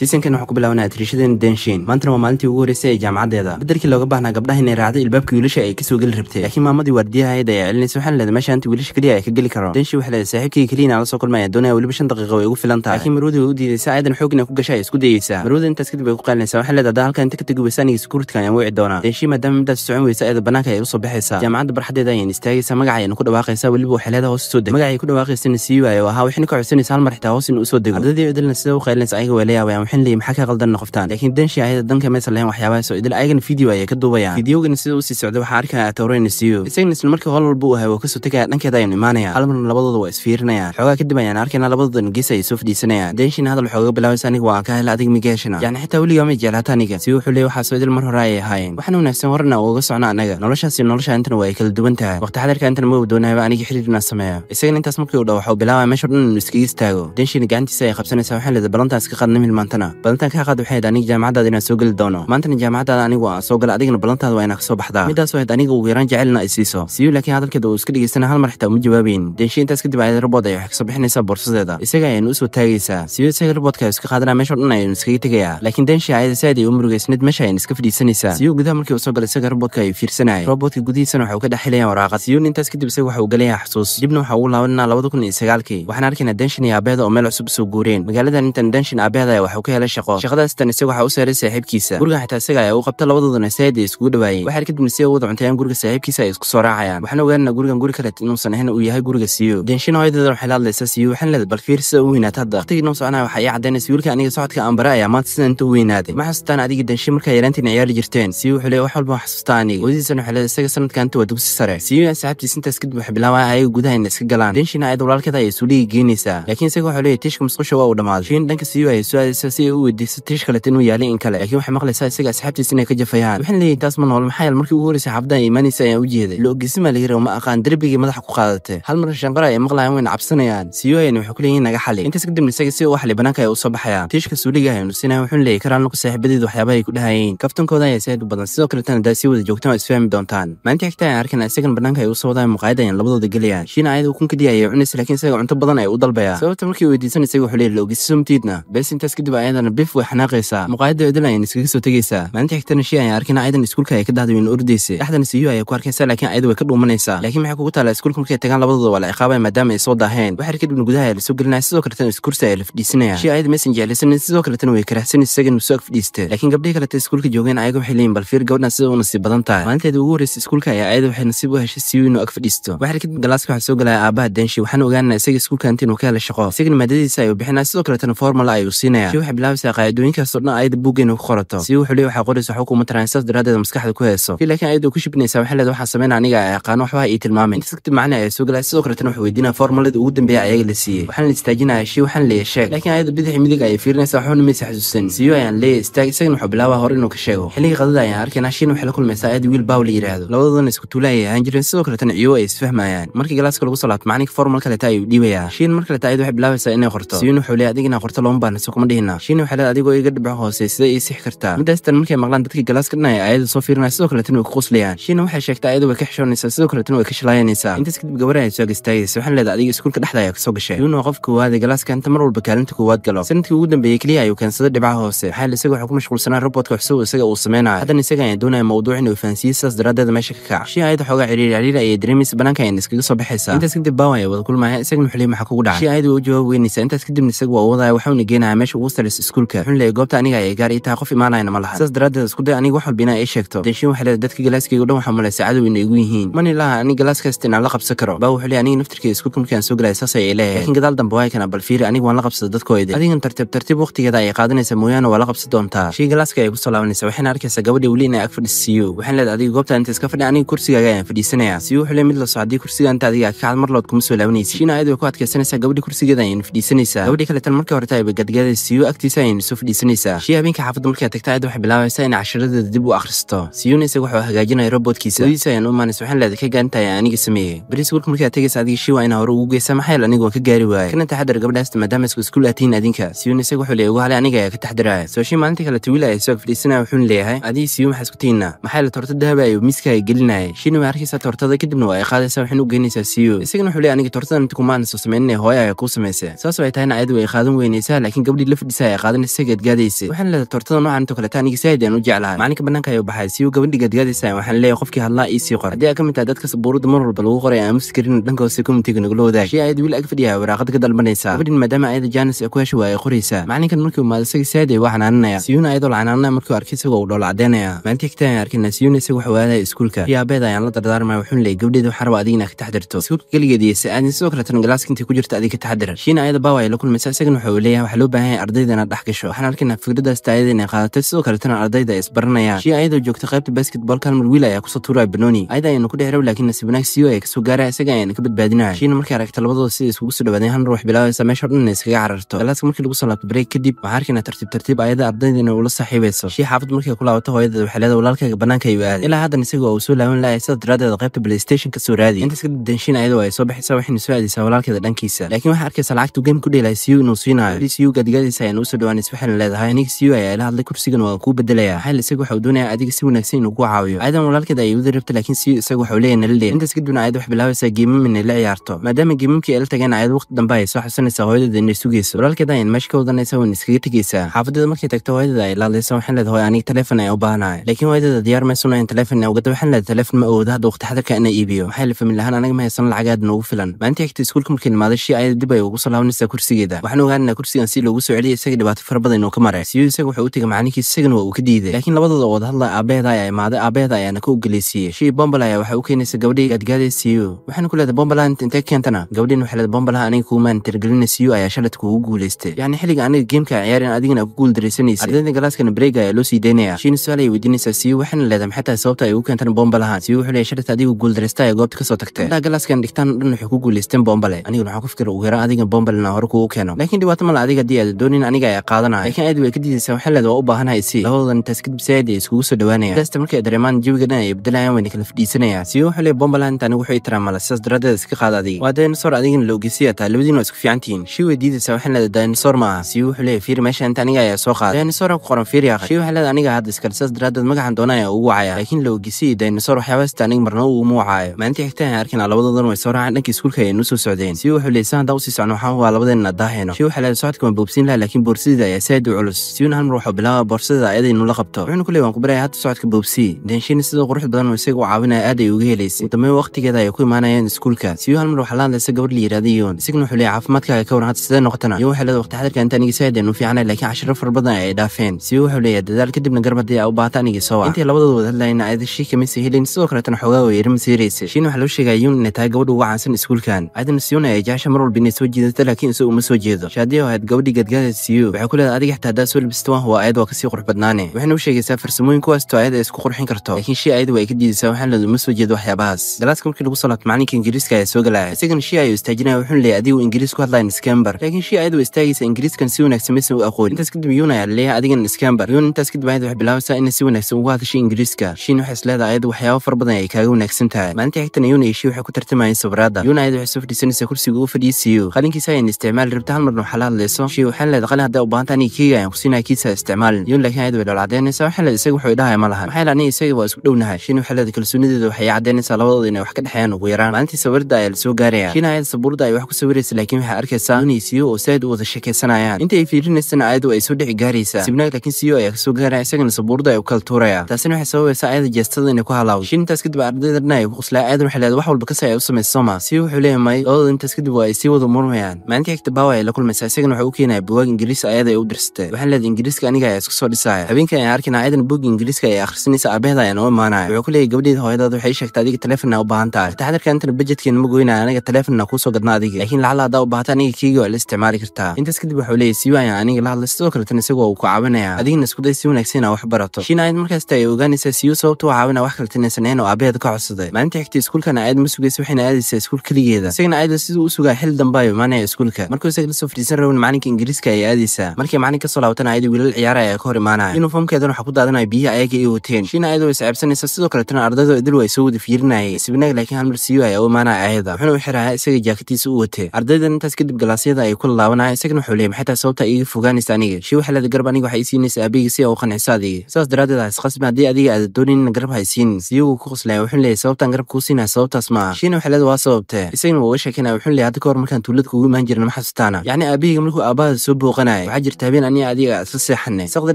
siisankan waxaan ku bilaabnaa atriishadeena denshin maantana waa maalintii ugu horreysay ee jaamacaddeeda bedelkii looga baahnaa gabdhaha inay raacday ilbaabka wiilasha ay kasoo geli rabtay laakiin maamadii waardiyaha ayd ayaa celinaysa waxaan leeday meesha inta wiilasha keliya ay ka geli karo denshin waxay leeday saaxiibkii keliya inaan la soo kulmaya doonaya weliba shan daqiiqa way ugu filan tahay laakiin marwada way u diidaysa ayadan xoog inay ku gasha ay isku dayeysaa marwada intaas kadib ay ku qaalinaysaa waxay leeday haddaa halkan inta ka tegi weysa aniga sekuuritka ayaan wici doonaa denshi maadaama midaas socon weysa ayada bannaanka ay soo baxaysaa jaamacadda barxadeeda ayaan istaagaysaa magaca ayaynu ku dhawaaqaysaa weliba waxay leedahay hoos usoo deg magaca ay ku dhawaaqaysana siiwaaya oo ahaa waxayna ka codsanaysa hal mar xitaa hoos inuu usoo dego ardadii idilna sida u qaylinaysa ayaga way la yaabaya xilli maxaa ka qaldan noqoftaan laakiin dan shaahida danka maysan lahayn waxyaabahaasoo idil ayagana video ayay ka duubayaan fideogana sida usii socda waxaa arkaa tawreyna siyo isagana isla marka hol walba u ahay waa kasoo tegaya dhankeeda ayanu imaanaya halmarna labadooda waa isfiirinayaan xoogaa kadib ayaan arkayna labadoodan gees ayay soo fadhiisanayaan denshiina hadal waxooga bilaabaysa aniga waa ka hela adig migashina yacni xitaa weligaa may jeclaata aniga si wuxuu leey waxaasoo idil mar hore ayay ahaayeen waxaana wanaagsan warna uga socna annaga noloshaasi nolosha intana waa ay kala duwan tahay waqti xadarka intana ma uu doonayaba aniga xiriir inaan isagana intaas markii u dhaw waxau bilaabaya meeshor dhan inu iskaga istaago denshiina gacantiisa ay qabsanaysa waxaan leeda balantaas ka qadna mil badantana badantaan ka qaad waxay ahayd aniga jaamacaddaada inaan soo geli doono maantana jaamacaddaada anigu aan ah soo gala adigana balantaada waa inaan ka soo baxdaa middaas oo ahayd aniga ugu yaraan jecelina ay siiso siyu laakiin hadalkeeda uu iska dhegeysanaa hal mar xitaa uma jawaabeyn denshe intaas kadib ayad rabbood ay wax kasoo bixinaysaa boorsadeeda isaga ayaan usoo taagaysaa siyu isaga rabboodka iska qaadanaa meesha dhan ayaan iskaga tegayaa laakiin denshe ayada saaid ay u murugaysnayd meesha ayaan iska fadhiisanaysaa siyu gudaha markii uu galay gala isaga rabboodka ay fiirsanayay robootka gudihiisana waxa uu ka dhaxilayaan waraaqa siyuun intaas kadib isaga waxa uu galayaa xasuus dibna waxa ugu laabananaa labada kun iyo sagaalkii waxaan arkaynaa denshin iyo aabeeda oo meel cusub soo guureen magaaladan intan denshin aabeeda waxa ku helay shaqo shaqadaastan isaga waxaa u saaray saaxiibkiisa guriga xitaa isaga ayaa u qabta labadoodana said ay iskugu dhawaayeen waxaad kadibna si wada cuntayaan guriga saaxiibkiisa ay isku soo raacayaan waxaan ogaanana gurigan guri kale inuusan ahayn uu yahay guriga siiyo e denshin hooyadeedan e waxay la hadlaysaa siiyo waxaan leeda bal fiir sida u weynaata hadda waqtigii noo soconaya waxaa ii caddaynaysa wiilka aniga socodka aan bara ayaa maanta sidan inta u weynaaday ma xasuustaan adigii denshin markaa yaraantiin ciyaari jirteen siiyo e wuxuu leey wax walba xasuustaa aniga wadiisan waxay leeda isaga sanadka anta waa dugsi sare siiyo aan saaxiibtiis intaas kadib waxay bilaabaa ayaga gudaha inay iska galaan denshin ayad walaalkeeda ayay suuliga geynaysaa laakiin isaga wuxuu leeyahy tiishka musqusha waa uu dhammaaday shin dhanka siiyo ayay su-aadaysa si u weydiisa tiish kaleeta inuu yaalay in kale laakiin waxay maqlaysaa isaga asxaabtiisa inay ka jafayaan waxaan leeyahy taas ma nool maxaa yael markii ugu horreysay xaafadaha iimaanaysa ayaan u jeeday loogisin baa la yiri ma aqaan derbigii madaxa ku qaadatay hal mar shanqara ay maqlayaan wayna cabsanayaan siyohayan waxay ku leeyihin naga xali intaas kadibna isaga si u xali banaanka ay u soo baxayaan tiishka suuligaah aynu siinaya wuxuuna leeyay karaan laku saaxiibadeeda waxyaabaha ay ku dhahayeen kaftankooda ayaa saaid u badan sidoo kaletana hadaa sii wada joogtaan oo isfahmi doontaan maalintii xigta ayaan arkana isagan banaanka ay u soo wadaan muqaayad ayaan labadooda gelayaan shiina ayada ukunkadii ayay cunaysa laakiin isaga cunto badan ay u dalbayaan sababta markii weydiisanaysa wuxuu leeyahy loogisisumtiidna bes intaas kadib ayadana bif way xanaaqaysaa muqaayadda edel ayaan iskaga soo tegaysaa maalinta xigtana shii ayaan arkin ayadan iskuulka ay ka dahday wayna ordaysay dhexdana siyu ayay ku arkaysaa laakiin ayada way ka dhuumanaysaa laakiin maxay kugu taala iskuulka markay tagaan labadooda waa la ciqaabaya maadaama ay soo daaheen waxar kadibna gudaha ayaa lasoo gelinaya sidoo kaletana iskursi ayaa la fadhiisinaya shii ayada masan jeclaysanin sidoo kaletana way karaxsanin isagana usoo agfadhiistee laakiin gabdhihii kaleta iskuulka joogeen ayaga waxay leeyiin bal fiir gabadhan sida u nasiib badan tahay maalinteeda ugu horreysay iskuulka ayaa ayada waxay nasiib u heshay siyu inuu ag fadhiisto waxar kadib galaaska waxaa soo galaya aabbaha denshi waxaana ogaanana isaga iskuulka inta inuu ka helay shaqo isagana maadadiisa ayuu bixinaya sidoo kaletana formal ayuu siinaya waxaa bilaabaysaa qaacidooyin kaasoo dhan aayadda buuggeena ku qorato si wuxuu le waxaa qoraysa xukuma taran saas daraadeeda maskaxda ku heeso ki lakiin ku shibinaysaa waxay leeda waxaa sameyna aniga ay aqaano waxbaha ii tilmaamin iskatib macna ayaa soo galaa sidoo kaletana wuxuu weydiinaa formalada ugu dambeeya ayaga la siiyey waxaan la istaajinaya shii waxaan leeya sheeg lakiin ayadda bidixi midig ayay fiirinaysaa waxuuna ma is xasuusan ayaan leeya istaag isagana wuxuu bilaabaa hore inuu ka sheego xilligii qadada ayaan arkaynaa shiina waxay la kulmaysaa aad wiil baw la yidhaahdo labadoodana isku tuula ayay jireen sidoo kaletana ciyow ay isfahmayaan markii galaaska lagu soo laabto macaninka formal kaleta ayuu dhiibayaa shiin mar kaleeta ayad waxay bilaabaysaa inay qorto siyuun wuxuu leeya adig inaa qorto looma baanase kuma dhihina shiini waxaa leed adigoo iga dhibco hoose sida ii sixi kartaa middaastan markay maqlaan dadkii galaas ka dhanaya ayada soo fiirinaya sidoo kaletana way ku quslayaan shiina waxay sheegtay ayadu way ka xishoonaysaa sidoo kaletana way ka shalaayanaysaa intaas kadib gabaraan soo agaistaagaysa waxaan leedahay adiga iskuulka dhexda ayaa kasoo gashay yuuna qof koowaade galaaskanta mar walba kaalinta koowaad galo sanadkii ugu dambeeyey keliya ayuu keensaday dhibcaha hoose waxaa la isaga waxaa ku mashquulsanaa robotka waxsugo isaga uu sameynayo haddana isaga ayaa doonaya mawduuc inuu fahansiiyey sidaas daraaddeeda meesha ka kaca shii ayada xoogaa ciriiri ciriiri ayay dareemaysa bannaanka ayaan iskaga soo baxaysaa intaas kadib baawan ayaa wada kulmaaya isagana xulihii maxaa kugu dhaca shii ayada way u jawaab weynaysaa intaas kadibna isaga waa wadaya waxauna geenaya meesha ugu sare baris iskuulka xunle goobta aniga ay gaar ii qof imaanayna ma laha sidaas daraaddeed day aniga wax walbiina ay sheegto denshiin waxay leedahay dadka galaaskaygo dhan waxaa malaysa cadowina igu yihiin mani laha ani galaaskaasta inaan la qabsan karo baa wuxuu leey aniga naftirkeeda iskuulka markaan soo galaya saas ay leeyahay lakin gadaal dambe waay bal fiiri aniga waan la qabsada dadkooyde adigan tartiib tartiib waqtigeeda ayay qaadanaysa mooyaane waa la qabsan doontaa shii galaaska ay ku soo laabanaysa waxayna arkaysaa gabadha weli inay ag fadhisiiyo waxaan leedahay adiga goobta inta iska fadhi aniga kursigaaga ayaan fadhiisanaya siyo wuxuu leey mid laso haddii kursiga inta adiga kacad mar kuma soo laabanaysa shiina ayadu way ku adkaysanaysaa gabadhi kursigeeda ayaan fadhiisanaysaa gabadhi kaleetan markii horeta ayba gadgadaysiiyo agtiisa ayaynu soo fadhiisanaysaa shii habeenka xaafadda markaad tagta aad waxay bilaabaysaa in casharadaeda dib u akhristo siyuuna isaga waxuu hagaajinaya robotkiisa dadiisa ayaan u maanas waxaan leeday ka gaarinta ayaan aniga sameeyey baris warka markaad tegaysa adiga shii waa inaa hore ugu geysa maxayeel anigu waan ka gaari waayay kana taxadar gabdhaasta maadaama isku iskuul aatihiin adinka siyuuna isaga wuxuu leeyay ugu hale aniga ayaa ka taxdaraya soo shii maalinta kale tawiila ayaa soo fadhiisanaya wuxuuna leeyahay adiga siyuun waxaa isku tihinnaa maxayeel torto dahaba ayuu miiskaaga gelinayay shiina waa arkaysaa tortada kadibna waa ay qaadaysaa waxayna u geynaysaa siyu isagana wuxuu leeyay aniga tortadan inta kumaana hooya ayaa kuu samaysay saas oo tahayna ayadu way qaadan weynaysaa laakiin gabdhii la fadhiisa xiisaa ay qaadanaysa gaadgaadaysa waxaan leedahay tortada noocan into kaleta aniga saaidaan u jeclahay maalinka bannaanka ayuu baxay si uu gabandhi gaadgaadaysaan waxaan leeyahay qofkii hadlaa ii sii qor haddii aa ka mid tahay dadka sabuurada mar walba lagu qoray aamusi karin dhanka hoose nagula wadaag shii ayad wiil ag fadhiyaha waraaqada ka dalbanaysa gabadhin maadaama ayada jaanis ee ku hesha waa ay qoraysaa macalinkan markii umaad isaga saaid ay waa xanaananaya siyuuna ayadoo la xanaananaya markiu arkay isagoo uu dhoola caddeynaya maalintii kitaab aan arkayna siyuuna isaga waxa waadaya iskuulka yaabeed ayaan la dardaarmaya wuxuun leeyay gabdheeda waxaa raba adigina ka taxdirto iskuulka geligeed iyo sa'aadin sidoo kaleetana galaaska intay ku jirta adig ka taxdira shiina ayada baawa ay la kulmaysa isagana waxa uu leeyahay waxaa loo baahan ardayda taayadana dhex gasho waxaan halkana fikraddaas taayada inay qaadatay sidoo kaletana ardayda ay isbaranayaan shii ayadoo joogta qaybta basketbolka halmar wiil ayaa kusoo tuuraya banooni ayada ayanu ku dhexrab laakiin nasiib wanaag siyo ay kasoo gaaraya isaga ayana ka badbaadinaya shiina markay aragta labadooda sida iskugu soo dhawaadeen hal ruux bilaabaysa meesha o dhan inay iskaga cararto dalaaska markii lagu soo laabto bareeg kadib waxaa arkayna tartiib tartiib ayada ardayda inay ula saaxiibayso shii xaafad markay ku laabato hooyadeeda waxay leedahay walaalkayga bannaanka ayuu aaday ilaa haddan isaga oo uu soo laaban laaya sida daraaddeeda qaybta playstationka soo raadi intaas ka dadanshiin ayadoo ay soo baxaysa waxayna soo aadaysaa walaalkeeda dhankiisa laakiin waxaa arkaysa lacagtu game ku dheelaysiyu inuu siinayo dcu gadigadiisa ayaan usoo dhawaan iswaxayna leedahay aniga si ayaa ila hadlay kursigan waan kuu bedelaya xal isaga waxau doonayaa adiga si wanaagsan inuu ku caawiyo aadan walaalkeed ayay wada rabta laakiin si isaga waxau leeya nala leeya intaas kadibna ayad wax bilaabaysaa geemam inay la ciyaarto maadaama geemamkii ala tageen aayad waqti dambe ay soo xasusanaysaa hooyadeeda inay sugayso walaalkeed ayan meesha ka wadanaysa waan iskaga tegaysaa xaafadeeda markay tagto hooyadeeda ay la hadlaysa waxaan leedahay aniga taleefon ayaa u baahanaya laakiin hooyadeeda diyaar maysuno in taleefon ugada waxaan leedahay taleefon ma awoodo hadda waqti xadarka inay iibiyo maxaa la famil ahaan anaga ma haysano lacag aad noogu filan maalintii xigta iskuulka markay nimaaday shii aayada dib ay ugu soo laabanaysaa kursigeeda waxaan ogaanaynaa kursigan si loogu soo celiyay isaga dhibaato fara badan inuu ka maraysiyo isaga wuxuu u tegay macallinkiis isagana waa uu ka diiday laakiin labadooda wada hadla aabeeda ayaa imaaday aabeeda ayaana ka ogoleysiiyey shii bombaland ayaa waxay u keenaysa gabadhii gaadgaadaysiyo waxaana ku leedahay bombaland intay keentana gabadhiin waxay leedahay bombaland aniga kugumaan tirgelinaysiyo ayaa shalad kuugu guuleystay yacni xilliga aniga geemka ciyaareen adigana ku guuldaraysanaysa ardayda galaaskana breega ayaa loo sii daynaya shiina su-aal ayay weydiinaysaa siyo waxaana leedahay maxataa sababta ay ugu keentaan bombaland siyo wuxuu leeyahay shalad adigu guuldaraysta ayaa goobta kasoo tagtay intaa galaaskan dhigtaan dhan waxay ku guuleysteen bombale anigana waxaan ku fikira ugu yaraan adiga bombalena hore kuugu keeno laakiin dhibaato mala adiga haddii aada doonin aniga aniga ee qaadanaya laakiin aad way ka diidaysaa u baahanhay si labadadan taas saaid ay iskugu soo dhawaanayaan sidaasta markay dareemaan jawiga dhan ay beddelayaan wayna kala fadhiisanayaan siyuu xilay bombaland anigu waxay tiraamala sidaas daraaddeed iska qaada adiga waa dinosaur adigina la ogeysiya taa labadiin waa isku fiican tihiin shii way diidaysaa waxaan leeda ma aha siyuu wuxuu leeya fiiri meesha inta aniga ayaa soo qaada dinosaura ku qoran fiiri aqal shii waxaa leeda aniga hadda iskale sidaas daraaddeed magaxan doona ayaa ugu wacaya laakiin la ogeysiya dinosaur waxyaabaasita aniga marna uu uma wacayo maalintii xigtaan arkina labadadan way soo raacaan dhankii iskuulka ayay soo socdeen siyuu wuxuu leeya saan haddaan usii socno waxaan hugaa labadeenna daahayno shii waxaa leeda socodka waan boobsiin laha laakiin boorsida ayaa saaid u culus sunhamr wuxuu bilaaba boorsada ayada la qabto wuxuuna kuley waan ku baraya hadda socodka boobsii denshin sidoo quruxda badan oo isaga u caawinaya aad ay uga helaysay udambeyn waqtigeeda ay ku imaanayaan iskuulka siyuhalmar waxaa la hadlaysa gabadh la yihahda yoon isigna wuxuu leeya caafimaadkaaga ka waran hadda sidee noqotana iyo waxay leeda waqti xadirka inta anigi saaid aanu fiicnay laakiin cashiro fara badan ay dhaafeen siyu wuxuu leeya dadaal kadibna garab haddii aa u baahata anigii soo wac intay labadooda wada hadlayna ayada shii kamisa helin sidoo kaleetana xoogaa oo yeerima siiraysay shiin waxaa loo sheegaya yuun inay tahay gabadha ugu caansan iskuulkan ayadana siyuun ayay jacasha mar walba inay soo jiidato laakiin isaga uma soo jeedo shaadiyo ahayd gabadhii gadgaada siyu waxay ku leedahay adiga xitaa haddaad soo labistaan waa aayad waa kasii qurux badnaane waxayna u sheegaysaa farsamooyin kuwaastoo aayad ay isku qurxin karto laakiin shii ayadu ay ka diidaysaa waxaan leedu ma soo jeedo waxyaabahaas galaaska markii lagu soo laabto maclinka ingiriiska ayaa soo galaya isagana shii ayuu istaajinaya wuxuuna leeyahy adigu ingiriis ku hadlayan scamber laakiin shii ayadu istaagaysa ingiriiskan si wanaagsan maysan u aqoon intaas kadib yuun ayaa laleeyahay adigan scamber yuun intaas kadib aayad waxay bilaabaysaa inay si wanaagsan ugu hadashay ingiriiska shiin waxay isleedahay ayadu waxyaaba fara badan ay kaaga wanaagsan tahay maalintii xigtana yuun iyo shii waxay ku tartamayeen sabraada yuun ayadu waxay soo fadhiisanaysaa kursiga ugu fadhiisiyo qalinkiisa ayayna isticmaali rabta hal marna waxaa la hadlayso shii waxaan leedahay hadda u baahantaa inay aan kusiinaha kiisa isticmaalin yuntlakiin ayad way dhowlcadaynaysaa xilad isaga wuxuu idhahaya ma lahan maxaylan isaga waa isku dhownahay shiin xilada kalsoonideeda waxay caddaynaysaa labadooda inay wax ka dhexeeyaan ugu yaraan maalintii sawirada ayaa la gaaraya shiin ayad sabuurada ay wax ku sawiraysa laakiin waxay arkaysaa inay siyo e oo saaid u wada sheekaysanayaan inta ay fiirinaysana ayadu ay soo dhici gaaraysaa sibnaag laakiin siyo e ayaa kasoo gaaraya isagana sabuurada ay u kala tuuraya taasina waxay sababaysaa ayada jeestada inay ku halaawdo shiin intaas kadib ardaydana ay ku qoslaa aadan waxay leeda wax walba kasa ay u samaysa soma siyo e wuxuu leeyamay labadooda intaas kadib waa ay sii wada murmayaan maalintii xigta baawa ay la kulmaysaa isagana waxay u keenaya buwaag ingiriis ingiriis ayaday u dirsatee waxaan leeda ingiriiska aniga ayaa isku soo dhisaaya habeenkii ayaan arkayna ayadan bog ingiriiska ay akhrisanaysa aabehed ayaan u imaanaya wuxuu ku leeyay gabdheeda hooyadaad waxay sheegtay adiga telefonaa u baahan tahay taxadarka intan bajetkeen ma goynaya aniga telefonna kuusoo gadna adiga laakiin lacala haddaa u baahata aniga keegi waa la isticmaali kartaa intaas kadib waxuu leeyay siiwa ayaan aniga la hadlay sidoo kale tan isagoo uu ku caawinaya adigina iskuday si wanaagsan inaa wax barato shiina ayad markaasta ay ogaanaysaa siiwo sababta u caawinaa wax kale tanaysan inuu ka codsaday maalintii xigtay iskuulkana ayad ma sugaysa waxayna aadaysaa iskuul keligeeda isagana ayada siduu u sugaa xil dambe ayu imaanaya iskuulka markuu isaga lasoo fadhiisan rawan macalinka ingiriiska ay aadaysa dhexdiisa markii macalin kasoo laabatan ayadii wiilal ciyaaraya ay ka hor imaanaya yunifomkeedan waxa ku daadanayo biyihi ayaga ay wateen shiina ayadoo isceebsanaysa sidoo kaletana ardayda idil way soo wada fiirinayay isbinaag laakiin halmar siiyo ayaa u imaanaya ayada wuxuuna u xiraya isaga jaakatiisa u watee ardaydan intaas kadib galaasyada ay kula laabanaya isagana wuxuu leey maxay tahay sababta iga fogaanaysa aniga shii waxaa leeda garab aniga waxay ii siinaysa aabeyga si aa u qanciso adiga sidaas daraaddeed ha isqasbi haddii adiga aada doonaynin garab ha isiinin siyagu ku qoslaya wuxuu leeyahy sababtaan garab kuu siinaya sababtaas ma ah shiina waxay leeda waa sababtee isagana waa uga sheekanaya wuxuu leeyahy hadda ka hor markaan tuulada kugu imaan jirna ma xasustaana yacni aabaheyga markuu aabahada soo booqanaya dheeraanay waxaa jirta habeen aniga adiga isla seexanay saqda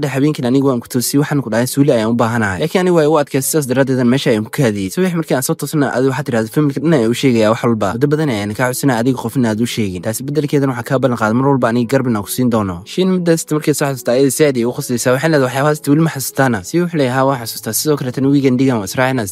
dhex habeenkan anigu waan ku toosiyey waxaan ku dhahay suuli ayaan u baahanahay laakiin anigu ay u adkay sidaas daraadeedan meesha ayaan ku kaadiyey subax markii aan soo toosna adigu waxaa tidhahda familka dhan ayaa u sheegaya wax walba muddo badan ayaan kaa xusinaa adiga qofna aad u sheegin taasi beddelkeedan waxaa kaa ballan qaada mar walba aniga garbin ku siin doono shin midaasta markay soo xasuustaa ayada si ay u qoslaysaa waxaan leedahay waxyaabahaasta weli ma xasuustaana si wuxuu leeyahaa waa xasuustaa sidoo kale tan weegandigan waa israaciin as